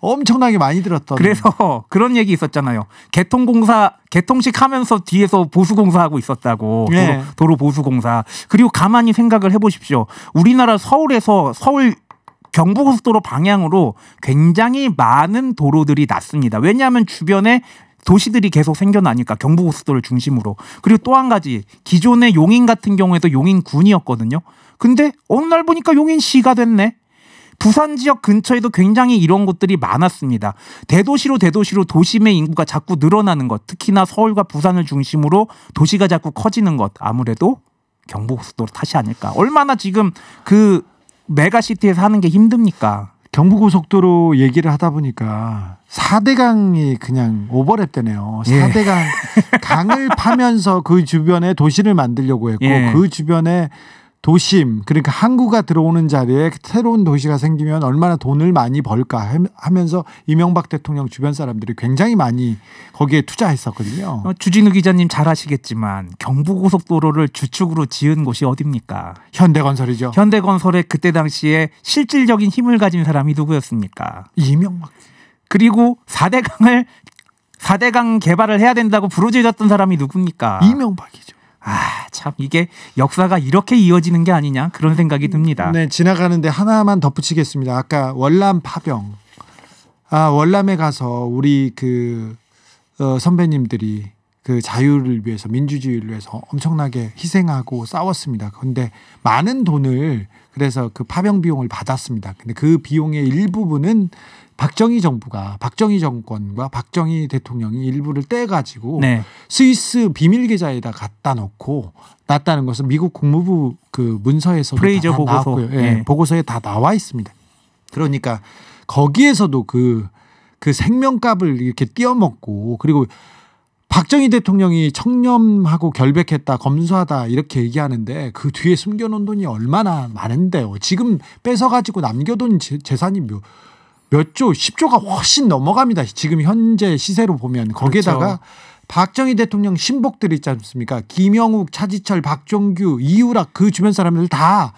엄청나게 많이 들었던. 그래서 [LAUGHS] 그런 얘기 있었잖아요. 개통공사 개통식 하면서 뒤에서 보수공사 하고 있었다고 네. 도로, 보수공사. 그리고 가만히 생각을 해보십시오. 우리나라 서울에서 서울 경부고속도로 방향으로 굉장히 많은 도로들이 났습니다. 왜냐하면 주변에 도시들이 계속 생겨나니까 경부고속도로를 중심으로 그리고 또 한 가지 기존의 용인 같은 경우에도 용인군이었거든요. 근데 어느 날 보니까 용인시가 됐네. 부산 지역 근처에도 굉장히 이런 곳들이 많았습니다. 대도시로 대도시로 도심의 인구가 자꾸 늘어나는 것, 특히나 서울과 부산을 중심으로 도시가 자꾸 커지는 것, 아무래도 경부고속도로 탓이 아닐까. 얼마나 지금 그 메가시티에서 하는 게 힘듭니까? 경부고속도로 얘기를 하다 보니까 4대강이 그냥 오버랩되네요. 4대강 예. 강을 파면서 그 주변에 도시를 만들려고 했고 예. 그 주변에 도심 그러니까 항구가 들어오는 자리에 새로운 도시가 생기면 얼마나 돈을 많이 벌까 하면서 이명박 대통령 주변 사람들이 굉장히 많이 거기에 투자했었거든요. 어, 주진우 기자님 잘 아시겠지만 경부고속도로를 주축으로 지은 곳이 어딥니까? 현대건설이죠. 현대건설의 그때 당시에 실질적인 힘을 가진 사람이 누구였습니까? 이명박. 그리고 4대강을 4대강 개발을 해야 된다고 부르짖었던 사람이 누굽니까? 이명박이죠. 아, 참 이게 역사가 이렇게 이어지는 게 아니냐 그런 생각이 듭니다. 네, 지나가는데 하나만 덧붙이겠습니다. 아까 월남 파병. 아, 월남에 가서 우리 그 어, 선배님들이 그 자유를 위해서 민주주의를 위해서 엄청나게 희생하고 싸웠습니다. 그런데 많은 돈을 그래서 그 파병 비용을 받았습니다. 근데 그 비용의 일부분은 박정희 정부가 박정희 정권과 박정희 대통령이 일부를 떼가지고 네. 스위스 비밀 계좌에다 갖다 놓고 놨다는 것은 미국 국무부 그 문서에서 프레이저 보고서 고요 예, 네. 보고서에 다 나와 있습니다. 그러니까 거기에서도 그그 그 생명값을 이렇게 띄어먹고 그리고 박정희 대통령이 청렴하고 결백했다, 검소하다 이렇게 얘기하는데 그 뒤에 숨겨놓은 돈이 얼마나 많은데요. 지금 뺏어가지고 남겨둔 재, 산이 몇 조, 10조가 훨씬 넘어갑니다. 지금 현재 시세로 보면 그렇죠. 거기에다가 그렇죠. 박정희 대통령 신복들 있지 않습니까? 김영욱, 차지철, 박종규, 이유락그 주변 사람들 다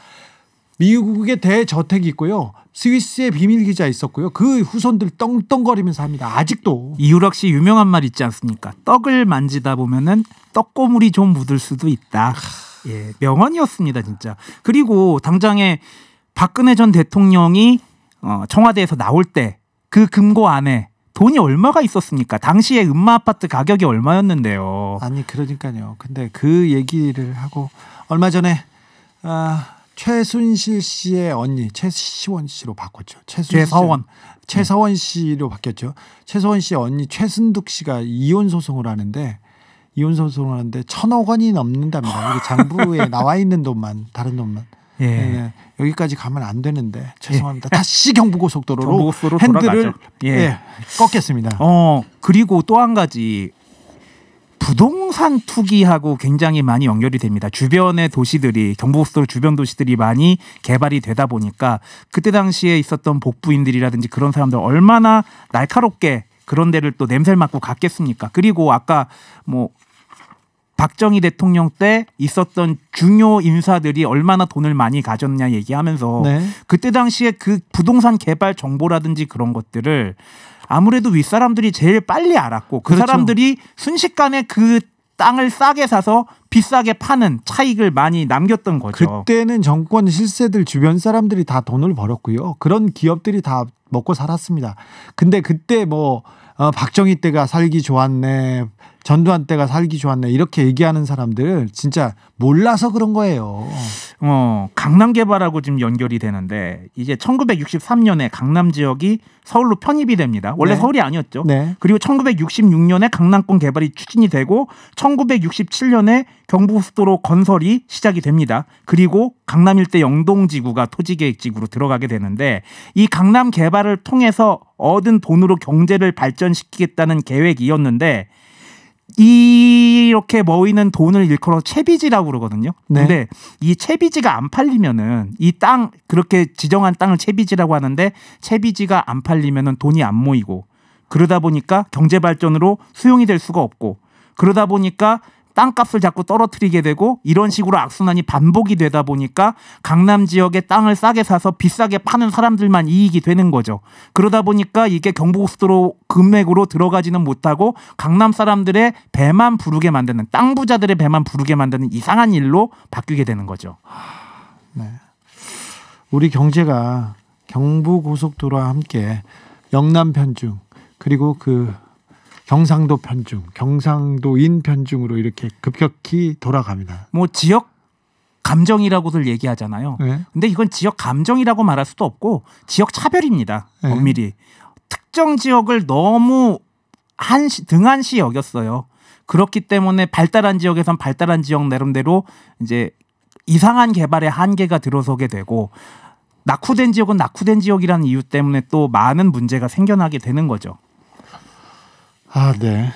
미국의 대저택이 있고요. 스위스의 비밀 기자 있었고요. 그 후손들 떵떵거리면서 합니다. 아직도 이유락씨 유명한 말 있지 않습니까? 떡을 만지다 보면은 떡고물이 좀 묻을 수도 있다. 예, 명언이었습니다, 진짜. 그리고 당장에 박근혜 전 대통령이 어, 청와대에서 나올 때 그 금고 안에 돈이 얼마가 있었습니까? 당시에 음마 아파트 가격이 얼마였는데요. 아니 그러니까요. 근데 그 얘기를 하고 얼마 전에 아, 최순실 씨의 언니 최시원 씨로 바꿨죠. 최순실 최서원 최서원 씨로 바뀌었죠. 최서원 씨의 언니 최순득 씨가 이혼 소송을 하는데 이혼 소송을 하는데 천억 원이 넘는답니다. 이게 장부에 [LAUGHS] 나와 있는 돈만 다른 돈만. 예. 예. 여기까지 가면 안 되는데 예. 죄송합니다. 예. 다시 경부고속도로로, [LAUGHS] 경부고속 핸들을 예. 예. 꺾겠습니다. 어 그리고 또 한 가지 부동산 투기하고 굉장히 많이 연결이 됩니다. 주변의 도시들이 경부고속도로 주변 도시들이 많이 개발이 되다 보니까 그때 당시에 있었던 복부인들이라든지 그런 사람들 얼마나 날카롭게 그런 데를 또 냄새를 맡고 갔겠습니까? 그리고 아까 뭐 박정희 대통령 때 있었던 중요 인사들이 얼마나 돈을 많이 가졌냐 얘기하면서 네. 그때 당시에 그 부동산 개발 정보라든지 그런 것들을 아무래도 윗사람들이 제일 빨리 알았고 그 그렇죠. 사람들이 순식간에 그 땅을 싸게 사서 비싸게 파는 차익을 많이 남겼던 거죠. 그때는 정권 실세들 주변 사람들이 다 돈을 벌었고요. 그런 기업들이 다 먹고 살았습니다. 근데 그때 뭐 어, 박정희 때가 살기 좋았네. 전두환 때가 살기 좋았네 이렇게 얘기하는 사람들 진짜 몰라서 그런 거예요. 어 강남 개발하고 지금 연결이 되는데 이제 1963년에 강남 지역이 서울로 편입이 됩니다. 원래 네. 서울이 아니었죠. 네. 그리고 1966년에 강남권 개발이 추진이 되고 1967년에 경부고속도로 건설이 시작이 됩니다. 그리고 강남 일대 영동지구가 토지계획지구로 들어가게 되는데 이 강남 개발을 통해서 얻은 돈으로 경제를 발전시키겠다는 계획이었는데 이렇게 모이는 돈을 일컬어 채비지라고 그러거든요. 네. 근데 이 채비지가 안 팔리면은 이 땅 그렇게 지정한 땅을 채비지라고 하는데 채비지가 안 팔리면은 돈이 안 모이고 그러다 보니까 경제 발전으로 수용이 될 수가 없고 그러다 보니까 땅값을 자꾸 떨어뜨리게 되고 이런 식으로 악순환이 반복이 되다 보니까 강남 지역에 땅을 싸게 사서 비싸게 파는 사람들만 이익이 되는 거죠. 그러다 보니까 이게 경부고속도로 금액으로 들어가지는 못하고 강남 사람들의 배만 부르게 만드는 땅 부자들의 배만 부르게 만드는 이상한 일로 바뀌게 되는 거죠. 네. 우리 경제가 경부고속도로와 함께 영남 편중 그리고 그 경상도 편중, 경상도인 편중으로 이렇게 급격히 돌아갑니다. 뭐 지역 감정이라고들 얘기하잖아요. 네. 근데 이건 지역 감정이라고 말할 수도 없고 지역 차별입니다. 네. 엄밀히 특정 지역을 너무 한시 등한시 여겼어요. 그렇기 때문에 발달한 지역에선 발달한 지역 나름대로 이제 이상한 개발의 한계가 들어서게 되고 낙후된 지역은 낙후된 지역이라는 이유 때문에 또 많은 문제가 생겨나게 되는 거죠. 아, 네.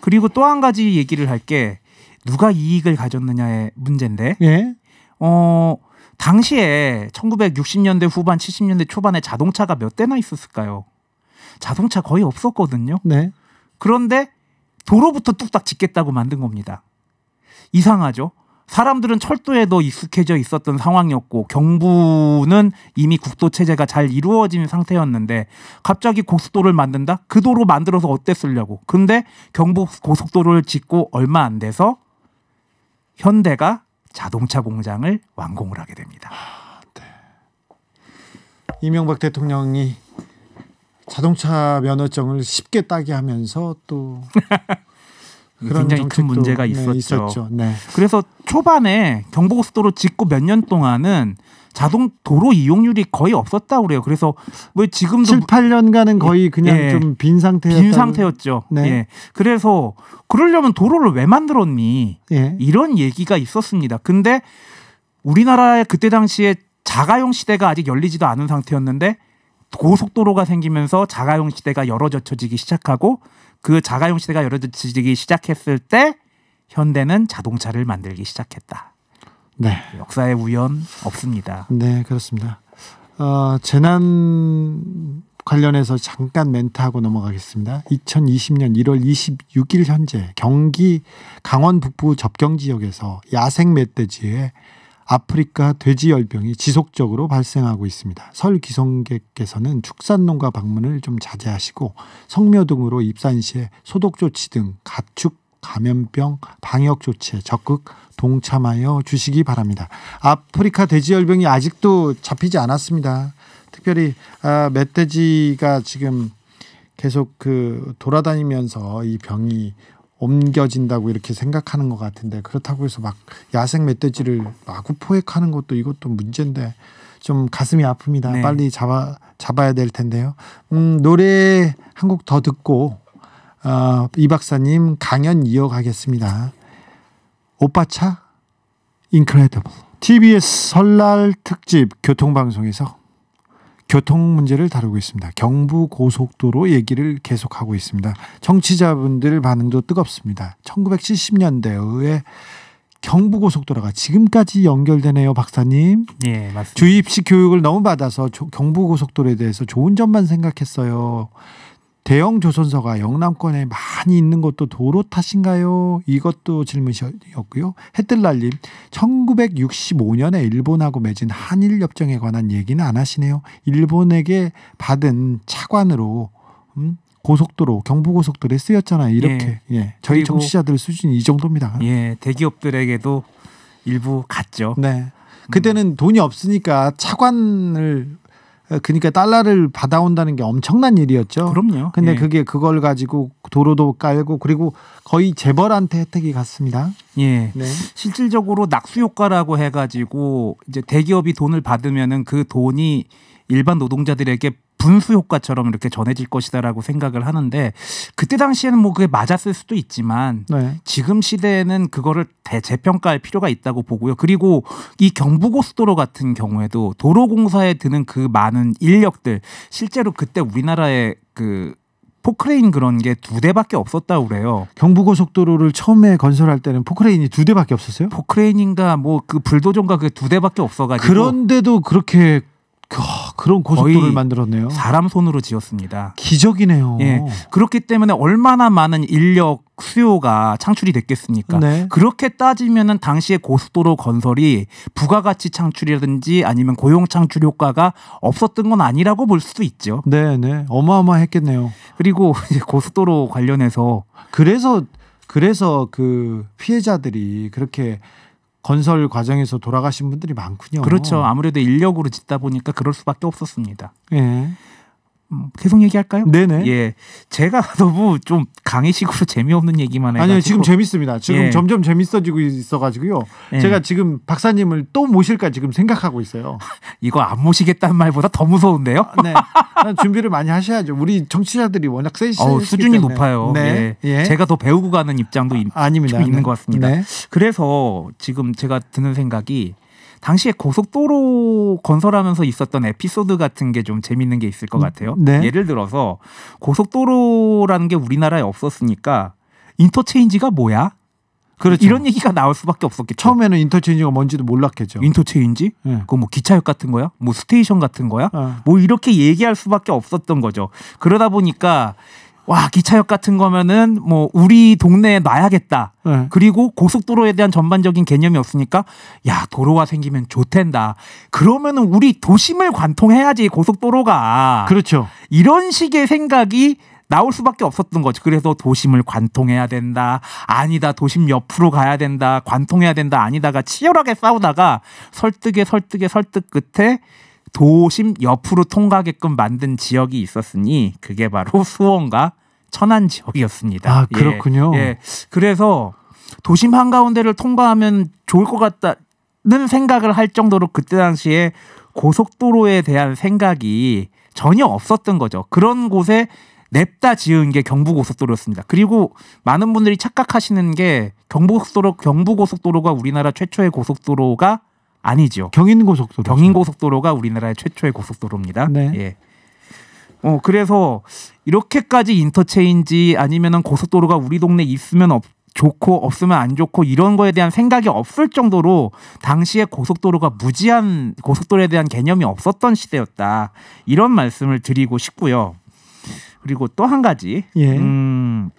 그리고 또 한 가지 얘기를 할 게 누가 이익을 가졌느냐의 문제인데. 예. 어, 당시에 1960년대 후반 70년대 초반에 자동차가 몇 대나 있었을까요? 자동차 거의 없었거든요. 네. 그런데 도로부터 뚝딱 짓겠다고 만든 겁니다. 이상하죠? 사람들은 철도에 도 익숙해져 있었던 상황이었고 경부는 이미 국도 체제가 잘 이루어진 상태였는데 갑자기 고속도로를 만든다? 그 도로 만들어서 어때 쓰려고? 근데 경부 고속도로를 짓고 얼마 안 돼서 현대가 자동차 공장을 완공을 하게 됩니다. 아, 네. 이명박 대통령이 자동차 면허증을 쉽게 따게 하면서 또 [LAUGHS] 굉장히 큰 문제가 네, 있었죠. 네, 있었죠. 네. 그래서 초반에 경부고속도로 짓고 몇 년 동안은 자동 도로 이용률이 거의 없었다고 그래요. 그래서 왜 뭐 지금도 7, 8년간은 예, 거의 예, 그냥 예, 좀빈 상태였다. 빈 상태였죠. 네. 예. 그래서 그러려면 도로를 왜 만들었니? 예. 이런 얘기가 있었습니다. 근데 우리나라의 그때 당시에 자가용 시대가 아직 열리지도 않은 상태였는데 고속도로가 생기면서 자가용 시대가 열어젖혀지기 시작하고 그 자가용 시대가 열어지기 시작했을 때 현대는 자동차를 만들기 시작했다. 네. 역사의 우연 없습니다. 네, 그렇습니다. 어, 재난 관련해서 잠깐 멘트하고 넘어가겠습니다. 2020년 1월 26일 현재 경기 강원 북부 접경 지역에서 야생 멧돼지의 아프리카 돼지 열병이 지속적으로 발생하고 있습니다. 설 기성객께서는 축산농가 방문을 좀 자제하시고 성묘 등으로 입산 시에 소독 조치 등 가축 감염병 방역 조치에 적극 동참하여 주시기 바랍니다. 아프리카 돼지 열병이 아직도 잡히지 않았습니다. 특별히 아, 멧돼지가 지금 계속 그 돌아다니면서 이 병이 옮겨진다고 이렇게 생각하는 것 같은데 그렇다고 해서 막 야생 멧돼지를 마구 포획하는 것도 이것도 문제인데 좀 가슴이 아픕니다. 네. 빨리 잡아 잡아야 될 텐데요. 음, 노래 한 곡 더 듣고 어, 이 박사님 강연 이어가겠습니다. 오빠차 인크레더블 TBS 설날 특집 교통방송에서 교통 문제를 다루고 있습니다. 경부 고속도로 얘기를 계속하고 있습니다. 청취자분들 반응도 뜨겁습니다. 1970년대의 경부 고속도로가 지금까지 연결되네요, 박사님. 예, 맞습니다. 주입식 교육을 너무 받아서 경부 고속도로에 대해서 좋은 점만 생각했어요. 대형 조선소가 영남권에 많이 있는 것도 도로 탓인가요? 이것도 질문이었고요. 해뜰날님, 1965년에 일본하고 맺은 한일 협정에 관한 얘기는 안 하시네요. 일본에게 받은 차관으로 음, 고속도로, 경부고속도로에 쓰였잖아요. 이렇게 예, 예. 저희 정치자들 수준이 이 정도입니다. 예, 대기업들에게도 일부 갔죠. 네. 그때는 돈이 없으니까 차관을 그러니까 달러를 받아온다는 게 엄청난 일이었죠. 그럼요. 근데 예. 그게 그걸 가지고 도로도 깔고 그리고 거의 재벌한테 혜택이 갔습니다. 예. 네. 실질적으로 낙수 효과라고 해가지고 이제 대기업이 돈을 받으면은 그 돈이 일반 노동자들에게 분수 효과처럼 이렇게 전해질 것이다라고 생각을 하는데 그때 당시에는 뭐 그게 맞았을 수도 있지만 네. 지금 시대에는 그거를 재평가할 필요가 있다고 보고요. 그리고 이 경부고속도로 같은 경우에도 도로공사에 드는 그 많은 인력들 실제로 그때 우리나라에그 포크레인 그런 게 두 대밖에 없었다고 그래요. 경부고속도로를 처음에 건설할 때는 포크레인이 두 대밖에 없었어요? 포크레인인가 뭐 그 불도저인가 그두 대밖에 없어가지고 그런데도 그렇게 그, 그런 고속도로를 만들었네요. 사람 손으로 지었습니다. 기적이네요. 예. 그렇기 때문에 얼마나 많은 인력 수요가 창출이 됐겠습니까? 네. 그렇게 따지면은 당시의 고속도로 건설이 부가가치 창출이라든지 아니면 고용 창출 효과가 없었던 건 아니라고 볼 수도 있죠. 네, 네. 어마어마했겠네요. 그리고 [LAUGHS] 이제 고속도로 관련해서 그래서 그래서 그 피해자들이 그렇게 건설 과정에서 돌아가신 분들이 많군요. 그렇죠. 아무래도 인력으로 짓다 보니까 그럴 수밖에 없었습니다. 예. 음, 계속 얘기할까요? 네네. 예, 제가 [LAUGHS] 너무 좀 강의식으로 재미없는 얘기만 해요. 아니요, 지금 재밌습니다. 지금 예. 점점 재밌어지고 있어가지고요. 예. 제가 지금 박사님을 또 모실까 지금 생각하고 있어요. [LAUGHS] 이거 안 모시겠다는 말보다 더 무서운데요? [LAUGHS] 네, 준비를 많이 하셔야죠. 우리 정치자들이 워낙 세시 어, 수준이 때문에. 높아요. 네. 예. 예. 제가 더 배우고 가는 입장도 아, 닙니다좀 있는 네. 것 같습니다. 네. 그래서 지금 제가 드는 생각이 당시에 고속도로 건설하면서 있었던 에피소드 같은 게 좀 재밌는 게 있을 것 음, 같아요. 네. 예를 들어서 고속도로라는 게 우리나라에 없었으니까 인터체인지가 뭐야? 그렇죠. 이런 얘기가 나올 수밖에 없었겠죠. 처음에는 인터체인지가 뭔지도 몰랐겠죠. 인터체인지? 네. 그거 뭐 기차역 같은 거야? 뭐 스테이션 같은 거야? 네. 뭐 이렇게 얘기할 수밖에 없었던 거죠. 그러다 보니까 와 기차역 같은 거면은 뭐 우리 동네에 놔야겠다. 네. 그리고 고속도로에 대한 전반적인 개념이 없으니까 야 도로가 생기면 좋텐다. 그러면은 우리 도심을 관통해야지 고속도로가. 그렇죠. 이런 식의 생각이 나올 수밖에 없었던 거죠. 그래서 도심을 관통해야 된다. 아니다. 도심 옆으로 가야 된다. 관통해야 된다. 아니다가 치열하게 싸우다가 설득에 설득에 설득 끝에 도심 옆으로 통과하게끔 만든 지역이 있었으니 그게 바로 [LAUGHS] 수원과 천안 지역이었습니다. 아 그렇군요. 예, 예. 그래서 도심 한 가운데를 통과하면 좋을 것 같다는 생각을 할 정도로 그때 당시에 고속도로에 대한 생각이 전혀 없었던 거죠. 그런 곳에 냅다 지은 게 경부고속도로였습니다. 그리고 많은 분들이 착각하시는 게 경부고속도로 경부고속도로가 우리나라 최초의 고속도로가 아니죠. 경인고속도로. 경인고속도로가 우리나라의 최초의 고속도로입니다. 네. 예. 어 그래서 이렇게까지 인터체인지 아니면은 고속도로가 우리 동네 있으면 없, 좋고 없으면 안 좋고 이런 거에 대한 생각이 없을 정도로 당시에 고속도로가 무지한 고속도로에 대한 개념이 없었던 시대였다 이런 말씀을 드리고 싶고요. 그리고 또 한 가지, 예. 음,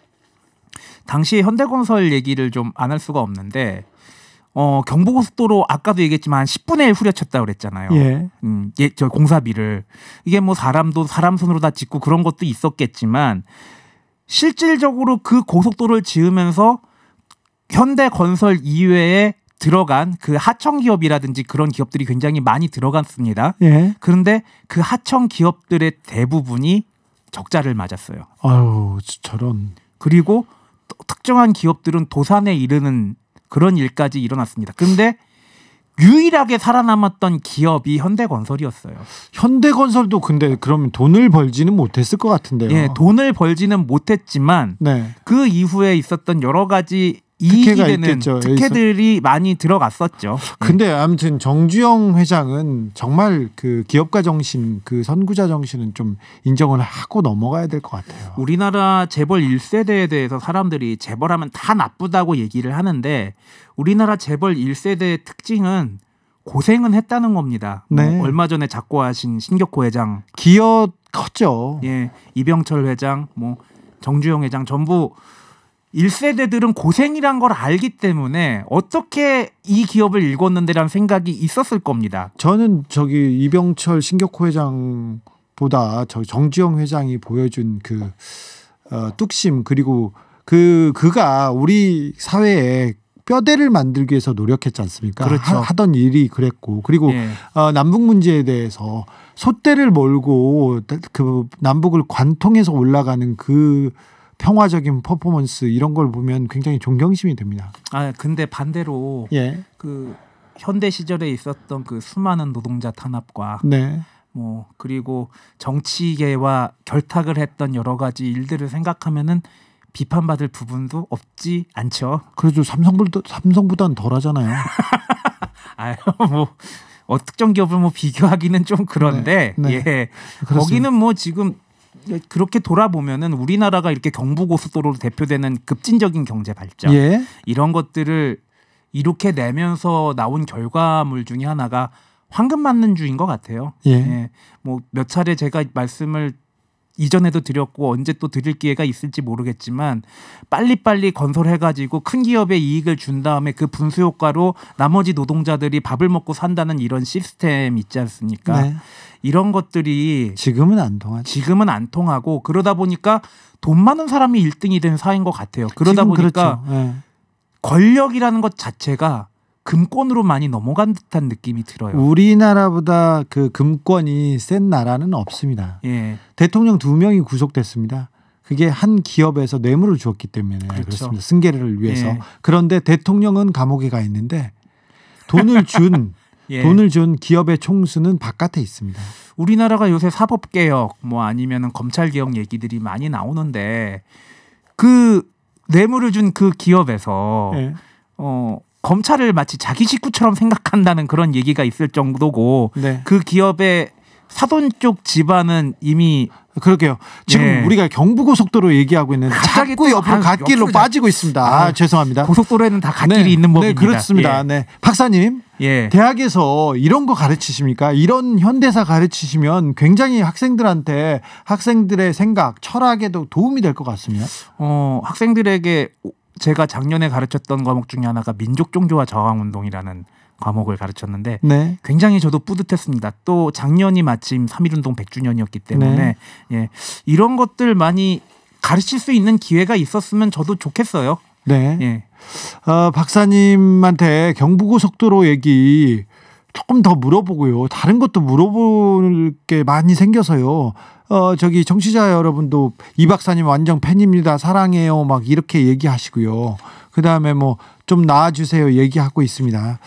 당시 현대건설 얘기를 좀 안 할 수가 없는데 어, 경부고속도로 아까도 얘기했지만 10분의 1 후려쳤다 그랬잖아요. 예. 음, 예, 저 공사비를 이게 뭐 사람도 사람 손으로 다 짓고 그런 것도 있었겠지만 실질적으로 그 고속도로를 지으면서 현대건설 이외에 들어간 그 하청 기업이라든지 그런 기업들이 굉장히 많이 들어갔습니다. 예. 그런데 그 하청 기업들의 대부분이 적자를 맞았어요. 아유 저런. 그리고 특정한 기업들은 도산에 이르는 그런 일까지 일어났습니다. 근데 유일하게 살아남았던 기업이 현대건설이었어요. 현대건설도 근데 그러면 돈을 벌지는 못했을 것 같은데요. 예, 돈을 벌지는 못했지만 네. 그 이후에 있었던 여러 가지 이익이 되는 있겠죠. 특혜들이 에이소. 많이 들어갔었죠. 근데 네. 아무튼 정주영 회장은 정말 그 기업가 정신, 그 선구자 정신은 좀 인정을 하고 넘어가야 될 것 같아요. 우리나라 재벌 1세대에 대해서 사람들이 재벌하면 다 나쁘다고 얘기를 하는데 우리나라 재벌 1세대의 특징은 고생은 했다는 겁니다. 뭐 네. 뭐 얼마 전에 작고하신 신격호 회장, 기업 컸죠. 예, 이병철 회장, 뭐 정주영 회장 전부 1세대들은 고생이란 걸 알기 때문에 어떻게 이 기업을 읽었는데란 생각이 있었을 겁니다. 저는 저기 이병철 신격호 회장보다 저 정지영 회장이 보여준 그 어, 뚝심 그리고 그 그가 우리 사회에 뼈대를 만들기 위해서 노력했지 않습니까? 그렇죠. 하, 던 일이 그랬고 그리고 예. 어, 남북 문제에 대해서 소대를 몰고 그 남북을 관통해서 올라가는 그 평화적인 퍼포먼스 이런 걸 보면 굉장히 존경심이 됩니다. 아 근데 반대로 예. 그 현대 시절에 있었던 그 수많은 노동자 탄압과 네. 뭐 그리고 정치계와 결탁을 했던 여러 가지 일들을 생각하면은 비판받을 부분도 없지 않죠. 그래도 삼성보다 삼성보단 덜하잖아요. [LAUGHS] 아유 뭐 어, 특정 기업을 뭐 비교하기는 좀 그런데 네, 네. 예 그렇습니다. 거기는 뭐 지금 예, 그렇게 돌아보면은 우리나라가 이렇게 경부고속도로로 대표되는 급진적인 경제 발전 예. 이런 것들을 이렇게 내면서 나온 결과물 중에 하나가 황금 맞는 주인 것 같아요. 예. 예. 뭐몇 차례 제가 말씀을 이전에도 드렸고 언제 또 드릴 기회가 있을지 모르겠지만 빨리빨리 건설해가지고 큰 기업에 이익을 준 다음에 그 분수 효과로 나머지 노동자들이 밥을 먹고 산다는 이런 시스템 있지 않습니까? 네. 이런 것들이 지금은 안 통하죠. 지금은 안 통하고 그러다 보니까 돈 많은 사람이 1등이 된 사인 것 같아요. 그러다 보니까 그렇죠. 네. 권력이라는 것 자체가 금권으로 많이 넘어간 듯한 느낌이 들어요. 우리나라보다 그 금권이 센 나라는 없습니다. 예. 대통령 두 명이 구속됐습니다. 그게 한 기업에서 뇌물을 주었기 때문에 그렇죠. 그렇습니다 승계를 위해서. 예. 그런데 대통령은 감옥에 가 있는데 돈을 준 [LAUGHS] 예. 돈을 준 기업의 총수는 바깥에 있습니다. 우리나라가 요새 사법 개혁 뭐 아니면은 검찰 개혁 얘기들이 많이 나오는데 그 뇌물을 준 그 기업에서 예. 어 검찰을 마치 자기 식구처럼 생각한다는 그런 얘기가 있을 정도고 네. 그 기업의 사돈 쪽 집안은 이미 그러게요. 지금 예. 우리가 경부고속도로 얘기하고 있는 자꾸 옆으로 아, 갓길로 옆으로 빠지고 있습니다. 아, 아, 죄송합니다. 고속도로에는 다 갓길이 네. 있는 네, 법입니다. 네, 그렇습니다. 예. 네. 박사님, 예. 대학에서 이런 거 가르치십니까? 이런 현대사 가르치시면 굉장히 학생들한테 학생들의 생각, 철학에도 도움이 될 것 같습니다. 어, 학생들에게 제가 작년에 가르쳤던 과목 중에 하나가 민족 종교와 저항 운동이라는 과목을 가르쳤는데 네. 굉장히 저도 뿌듯했습니다. 또 작년이 마침 삼일운동 100주년이었기 때문에 네. 예, 이런 것들 많이 가르칠 수 있는 기회가 있었으면 저도 좋겠어요. 네. 예. 어, 박사님한테 경부고속도로 얘기 조금 더 물어보고요. 다른 것도 물어볼 게 많이 생겨서요. 어, 저기 정치자 여러분도 이 박사님 완전 팬입니다. 사랑해요. 막 이렇게 얘기하시고요. 그 다음에 뭐 좀 나와주세요. 얘기하고 있습니다.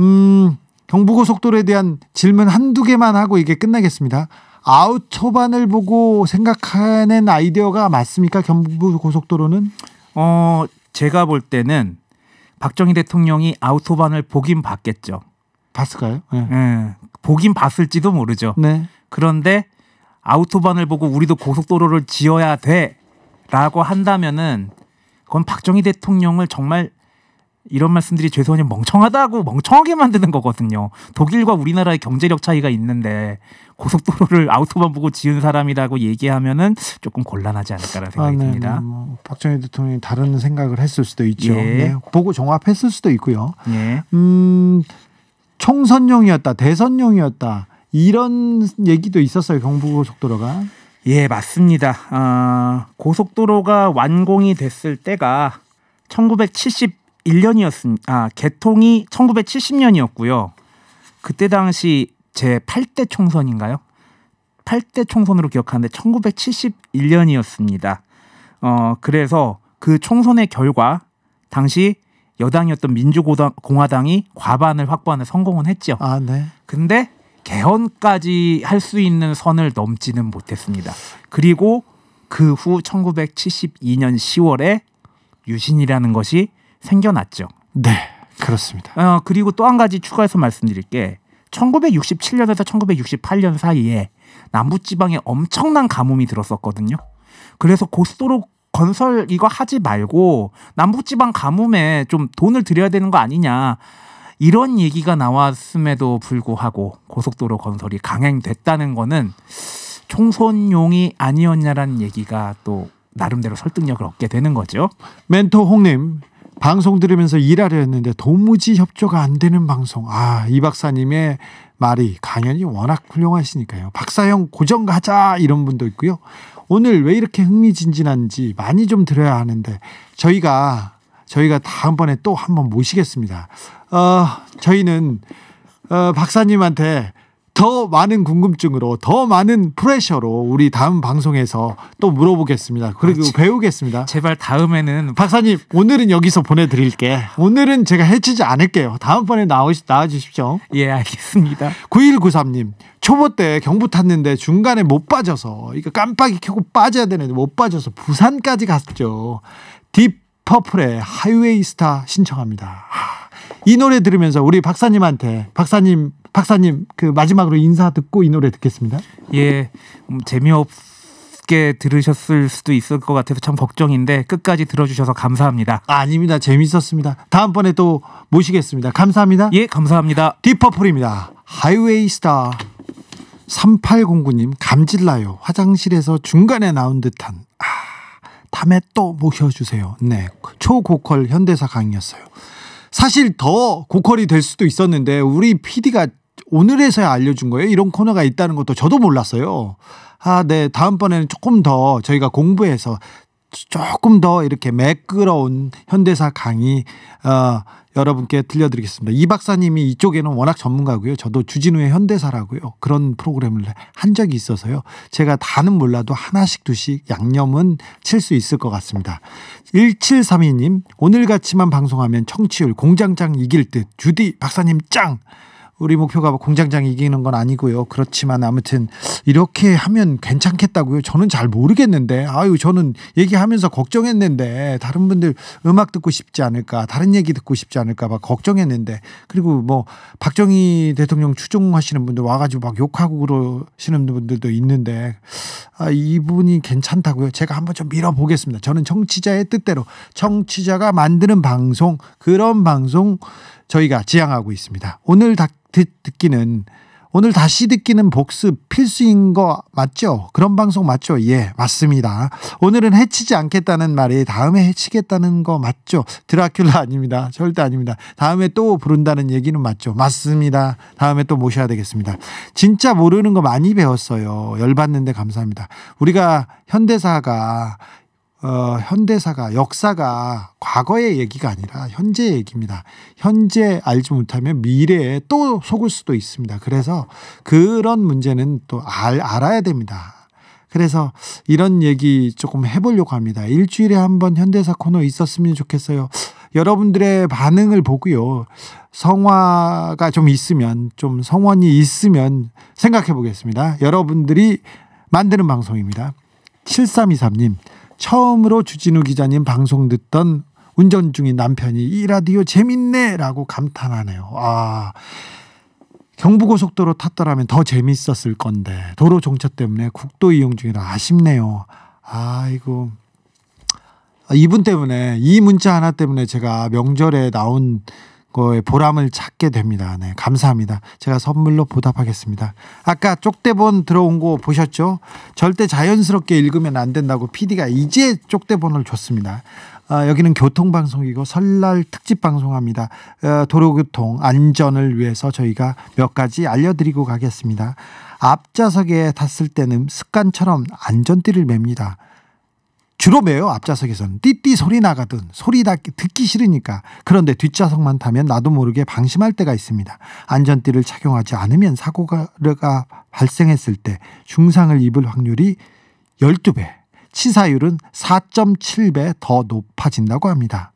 음, 경부고속도로에 대한 질문 한두 개만 하고 이게 끝나겠습니다. 아웃 초반을 보고 생각하는 아이디어가 맞습니까? 경부고속도로는? 어, 제가 볼 때는 박정희 대통령이 아웃 초반을 보긴 봤겠죠. 봤을까요? 예. 네. 네, 보긴 봤을지도 모르죠. 네. 그런데 아우토반을 보고 우리도 고속도로를 지어야 돼라고 한다면은 그건 박정희 대통령을 정말 이런 말씀들이 죄송하니 멍청하다고 멍청하게 만드는 거거든요. 독일과 우리나라의 경제력 차이가 있는데 고속도로를 아우토반 보고 지은 사람이라고 얘기하면은 조금 곤란하지 않을까라는 생각이 아, 네, 듭니다. 네, 뭐 박정희 대통령이 다른 생각을 했을 수도 있죠. 예. 네, 보고 종합했을 수도 있고요. 예. 음, 총선용이었다, 대선용이었다. 이런 얘기도 있었어요. 경부고속도로가. 예, 맞습니다. 아, 고속도로가 완공이 됐을 때가 1971년이었습니다. 아, 개통이 1970년이었고요. 그때 당시 제 8대 총선인가요? 8대 총선으로 기억하는데 1971년이었습니다. 어, 그래서 그 총선의 결과 당시 여당이었던 민주공화당이 과반을 확보하는 성공은 했죠. 아, 네. 근데 개헌까지 할 수 있는 선을 넘지는 못했습니다. 그리고 그 후 1972년 10월에 유신이라는 것이 생겨났죠. 네, 그렇습니다. 어, 그리고 또 한 가지 추가해서 말씀드릴 게 1967년에서 1968년 사이에 남부 지방에 엄청난 가뭄이 들었었거든요. 그래서 고스도로 건설 이거 하지 말고 남부 지방 가뭄에 좀 돈을 들여야 되는 거 아니냐. 이런 얘기가 나왔음에도 불구하고 고속도로 건설이 강행됐다는 거는 총선용이 아니었냐라는 얘기가 또 나름대로 설득력을 얻게 되는 거죠. 멘토 홍님 방송 들으면서 일하려 했는데 도무지 협조가 안 되는 방송. 아, 이 박사님의 말이 강연이 워낙 훌륭하시니까요. 박사형 고정 가자 이런 분도 있고요. 오늘 왜 이렇게 흥미진진한지 많이 좀 들어야 하는데 저희가 저희가 다음번에 또 한번 모시겠습니다. 어, 저희는 어, 박사님한테 더 많은 궁금증으로 더 많은 프레셔로 우리 다음 방송에서 또 물어보겠습니다. 그리고 아, 배우겠습니다. 제발 다음에는 박사님 오늘은 여기서 보내드릴게. 오늘은 제가 해치지 않을게요. 다음번에 나오시, 나와주십시오. 예 알겠습니다. 9193님 초보 때 경부 탔는데 중간에 못 빠져서 이거 깜빡이 켜고 빠져야 되는데 못 빠져서 부산까지 갔죠. 딥 퍼플의 하이웨이 스타 신청합니다. 이 노래 들으면서 우리 박사님한테 박사님 박사님 그 마지막으로 인사 듣고 이 노래 듣겠습니다. 예, 음, 재미없게 들으셨을 수도 있을 것 같아서 참 걱정인데 끝까지 들어주셔서 감사합니다. 아, 아닙니다, 재밌었습니다. 다음번에 또 모시겠습니다. 감사합니다. 예, 감사합니다. 디퍼플입니다. 하이웨이 스타. 3809님 감질나요. 화장실에서 중간에 나온 듯한. 아. 다음에 또 모셔주세요. 네. 그 초고퀄 현대사 강의였어요. 사실 더 고퀄이 될 수도 있었는데 우리 PD가 오늘에서야 알려준 거예요. 이런 코너가 있다는 것도 저도 몰랐어요. 아, 네. 다음번에는 조금 더 저희가 공부해서 조금 더 이렇게 매끄러운 현대사 강의 어, 여러분께 들려드리겠습니다. 이 박사님이 이쪽에는 워낙 전문가고요. 저도 주진우의 현대사라고요. 그런 프로그램을 한 적이 있어서요. 제가 다는 몰라도 하나씩 두씩 양념은 칠 수 있을 것 같습니다. 1732님 오늘같이만 방송하면 청취율 공장장 이길 듯 주디 박사님 짱 우리 목표가 공장장 이기는 건 아니고요. 그렇지만 아무튼 이렇게 하면 괜찮겠다고요. 저는 잘 모르겠는데 아유 저는 얘기하면서 걱정했는데 다른 분들 음악 듣고 싶지 않을까 다른 얘기 듣고 싶지 않을까 막 걱정했는데 그리고 뭐 박정희 대통령 추종하시는 분들 와가지고 막 욕하고 그러시는 분들도 있는데 아, 이분이 괜찮다고요. 제가 한번 좀 밀어보겠습니다. 저는 청취자의 뜻대로 청취자가 만드는 방송 그런 방송 저희가 지향하고 있습니다. 오늘 다, 듣, 듣기는 오늘 다시 듣기는 복습 필수인 거 맞죠? 그런 방송 맞죠? 예, 맞습니다. 오늘은 해치지 않겠다는 말이 다음에 해치겠다는 거 맞죠? 드라큘라 아닙니다. 절대 아닙니다. 다음에 또 부른다는 얘기는 맞죠? 맞습니다. 다음에 또 모셔야 되겠습니다. 진짜 모르는 거 많이 배웠어요. 열받는데 감사합니다. 우리가 현대사가 어, 현대사가 역사가 과거의 얘기가 아니라 현재의 얘기입니다. 현재 알지 못하면 미래에 또 속을 수도 있습니다. 그래서 그런 문제는 또 알, 알아야 됩니다. 그래서 이런 얘기 조금 해보려고 합니다. 일주일에 한번 현대사 코너 있었으면 좋겠어요. 여러분들의 반응을 보고요. 성화가 좀 있으면, 좀 성원이 있으면 생각해 보겠습니다. 여러분들이 만드는 방송입니다. 7323님. 처음으로 주진우 기자님 방송 듣던 운전 중인 남편이 이 라디오 재밌네라고 감탄하네요. 아. 경부고속도로 탔더라면 더 재밌었을 건데 도로 정체 때문에 국도 이용 중이라 아쉽네요. 아이고 아, 이분 때문에 이 문자 하나 때문에 제가 명절에 나온 거에 보람을 찾게 됩니다. 네, 감사합니다. 제가 선물로 보답하겠습니다. 아까 쪽대본 들어온 거 보셨죠? 절대 자연스럽게 읽으면 안 된다고 PD가 이제 쪽대본을 줬습니다. 어, 여기는 교통방송이고 설날 특집 방송합니다. 어, 도로교통 안전을 위해서 저희가 몇 가지 알려드리고 가겠습니다. 앞좌석에 탔을 때는 습관처럼 안전띠를 맵니다. 주로 매요 앞좌석에서는 띠띠 소리 나가든 소리 듣기 싫으니까 그런데 뒷좌석만 타면 나도 모르게 방심할 때가 있습니다. 안전띠를 착용하지 않으면 사고가 발생했을 때 중상을 입을 확률이 12배, 치사율은 4.7배 더 높아진다고 합니다.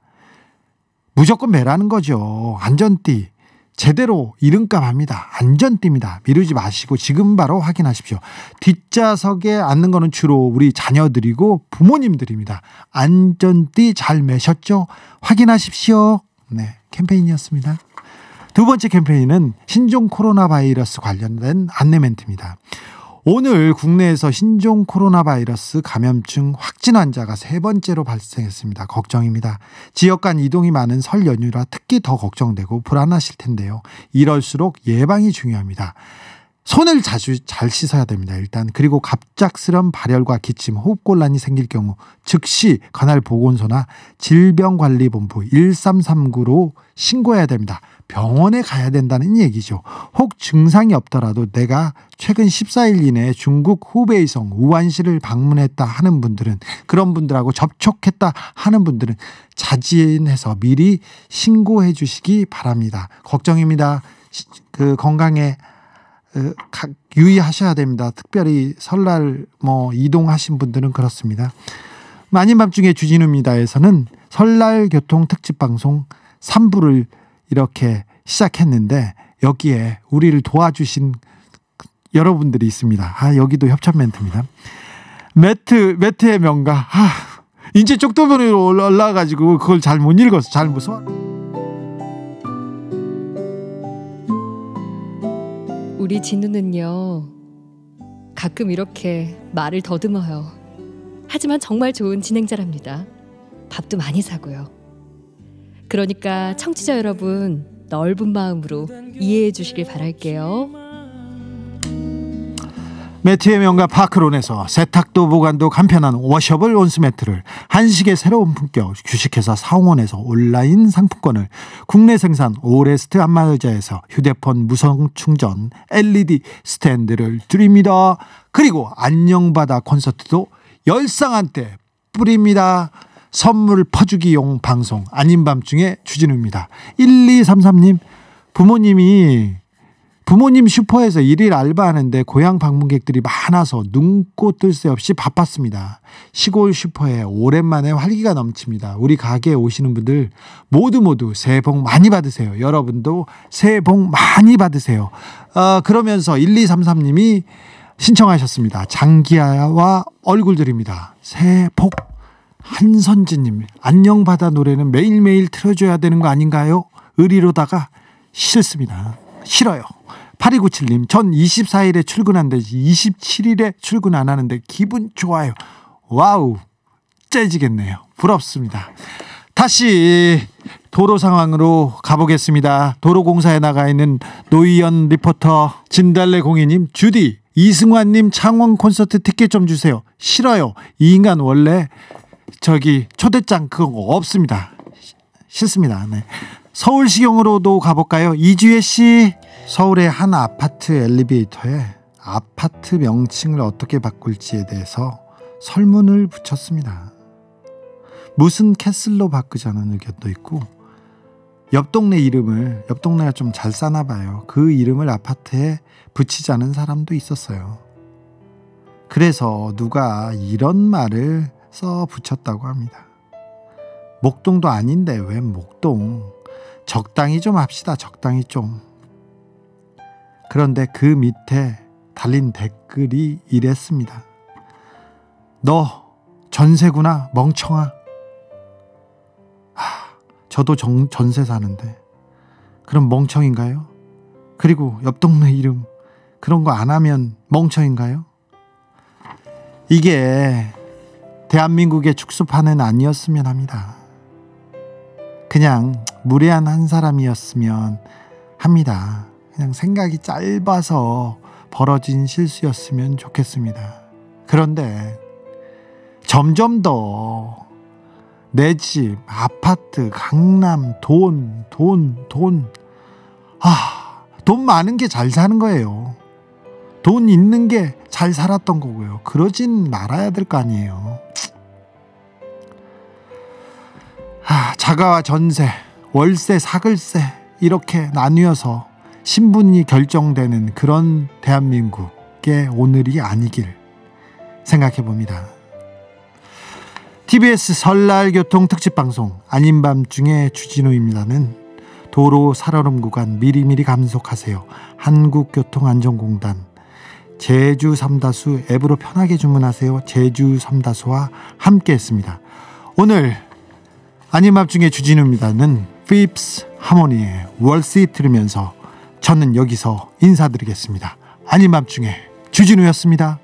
무조건 매라는 거죠. 안전띠. 제대로 이름값 합니다. 안전띠입니다. 미루지 마시고 지금 바로 확인하십시오. 뒷좌석에 앉는 거는 주로 우리 자녀들이고 부모님들입니다. 안전띠 잘 매셨죠? 확인하십시오. 네, 캠페인이었습니다. 두 번째 캠페인은 신종 코로나 바이러스 관련된 안내 멘트입니다. 오늘 국내에서 신종 코로나 바이러스 감염증 확진 환자가 세 번째로 발생했습니다. 걱정입니다. 지역 간 이동이 많은 설 연휴라 특히 더 걱정되고 불안하실 텐데요. 이럴수록 예방이 중요합니다. 손을 자주 잘 씻어야 됩니다. 일단 그리고 갑작스런 발열과 기침, 호흡곤란이 생길 경우 즉시 관할 보건소나 질병관리본부 1339로 신고해야 됩니다. 병원에 가야 된다는 얘기죠. 혹 증상이 없더라도 내가 최근 14일 이내에 중국 후베이성 우한시를 방문했다 하는 분들은 그런 분들하고 접촉했다 하는 분들은 자진해서 미리 신고해 주시기 바랍니다. 걱정입니다. 그 건강에 어, 유의하셔야 됩니다. 특별히 설날 뭐 이동하신 분들은 그렇습니다. 많은 밤중에 주진우입니다에서는 설날 교통 특집 방송 3부를 이렇게 시작했는데 여기에 우리를 도와주신 여러분들이 있습니다. 아 여기도 협찬 멘트입니다. 매트 매트의 명가. 아 인제 쪽도변으로 올라가지고 그걸 잘 못 읽어서 잘 무서워. 우리 진우는요. 가끔 이렇게 말을 더듬어요. 하지만 정말 좋은 진행자랍니다. 밥도 많이 사고요. 그러니까 청취자 여러분 넓은 마음으로 이해해 주시길 바랄게요. 매트의 명가 파크론에서 세탁도 보관도 간편한 워셔블 온수매트를 한식의 새로운 품격 주식회사 사홍원에서 온라인 상품권을 국내 생산 오레스트 안마의자에서 휴대폰 무선 충전 LED 스탠드를 드립니다. 그리고 안녕바다 콘서트도 열상한 테 뿌립니다. 선물 퍼주기용 방송 아닌 밤중에 주진우입니다. 1233님 부모님이 부모님 슈퍼에서 일일 알바하는데 고향 방문객들이 많아서 눈꽃 뜰 새 없이 바빴습니다. 시골 슈퍼에 오랜만에 활기가 넘칩니다. 우리 가게에 오시는 분들 모두 모두 새해 복 많이 받으세요. 여러분도 새해 복 많이 받으세요. 어, 그러면서 1233님이 신청하셨습니다. 장기야와 얼굴들입니다. 새해 복한선지님 안녕 바다 노래는 매일매일 틀어줘야 되는 거 아닌가요? 의리로다가 싫습니다. 싫어요. 8297님, 전 24일에 출근한대지 27일에 출근 안 하는데 기분 좋아요. 와우, 째지겠네요. 부럽습니다. 다시 도로 상황으로 가보겠습니다. 도로공사에 나가 있는 노희연 리포터, 진달래 공인님, 주디, 이승환님 창원 콘서트 티켓 좀 주세요. 싫어요. 이 인간 원래 저기 초대장 그거 없습니다. 싫습니다. 네. 서울시경으로도 가볼까요? 이주혜 씨. 서울의 한 아파트 엘리베이터에 아파트 명칭을 어떻게 바꿀지에 대해서 설문을 붙였습니다. 무슨 캐슬로 바꾸자는 의견도 있고 옆 동네 이름을 옆 동네가 좀 잘사나 봐요. 그 이름을 아파트에 붙이자는 사람도 있었어요. 그래서 누가 이런 말을 써 붙였다고 합니다. 목동도 아닌데 왜 목동? 적당히 좀 합시다. 적당히 좀. 그런데 그 밑에 달린 댓글이 이랬습니다. 너 전세구나 멍청아. 하, 저도 정, 전세 사는데 그럼 멍청인가요? 그리고 옆 동네 이름 그런 거 안 하면 멍청인가요? 이게 대한민국의 축소판은 아니었으면 합니다. 그냥 무례한 한 사람이었으면 합니다. 그냥 생각이 짧아서 벌어진 실수였으면 좋겠습니다. 그런데 점점 더 내 집, 아파트, 강남, 돈, 돈, 돈. 아, 돈 많은 게 잘 사는 거예요. 돈 있는 게 잘 살았던 거고요. 그러진 말아야 될 거 아니에요. 아, 자가와 전세, 월세, 사글세 이렇게 나뉘어서 신분이 결정되는 그런 대한민국의 오늘이 아니길 생각해 봅니다. TBS 설날 교통 특집 방송 아닌 밤중에 주진우입니다는 도로 살얼음 구간 미리미리 감속하세요. 한국교통안전공단 제주 삼다수 앱으로 편하게 주문하세요. 제주 삼다수와 함께했습니다. 오늘 아님 밤중에 주진우입니다는 피프스 하모니의 월시 들으면서 저는 여기서 인사드리겠습니다. 아닌 밤중에 주진우였습니다.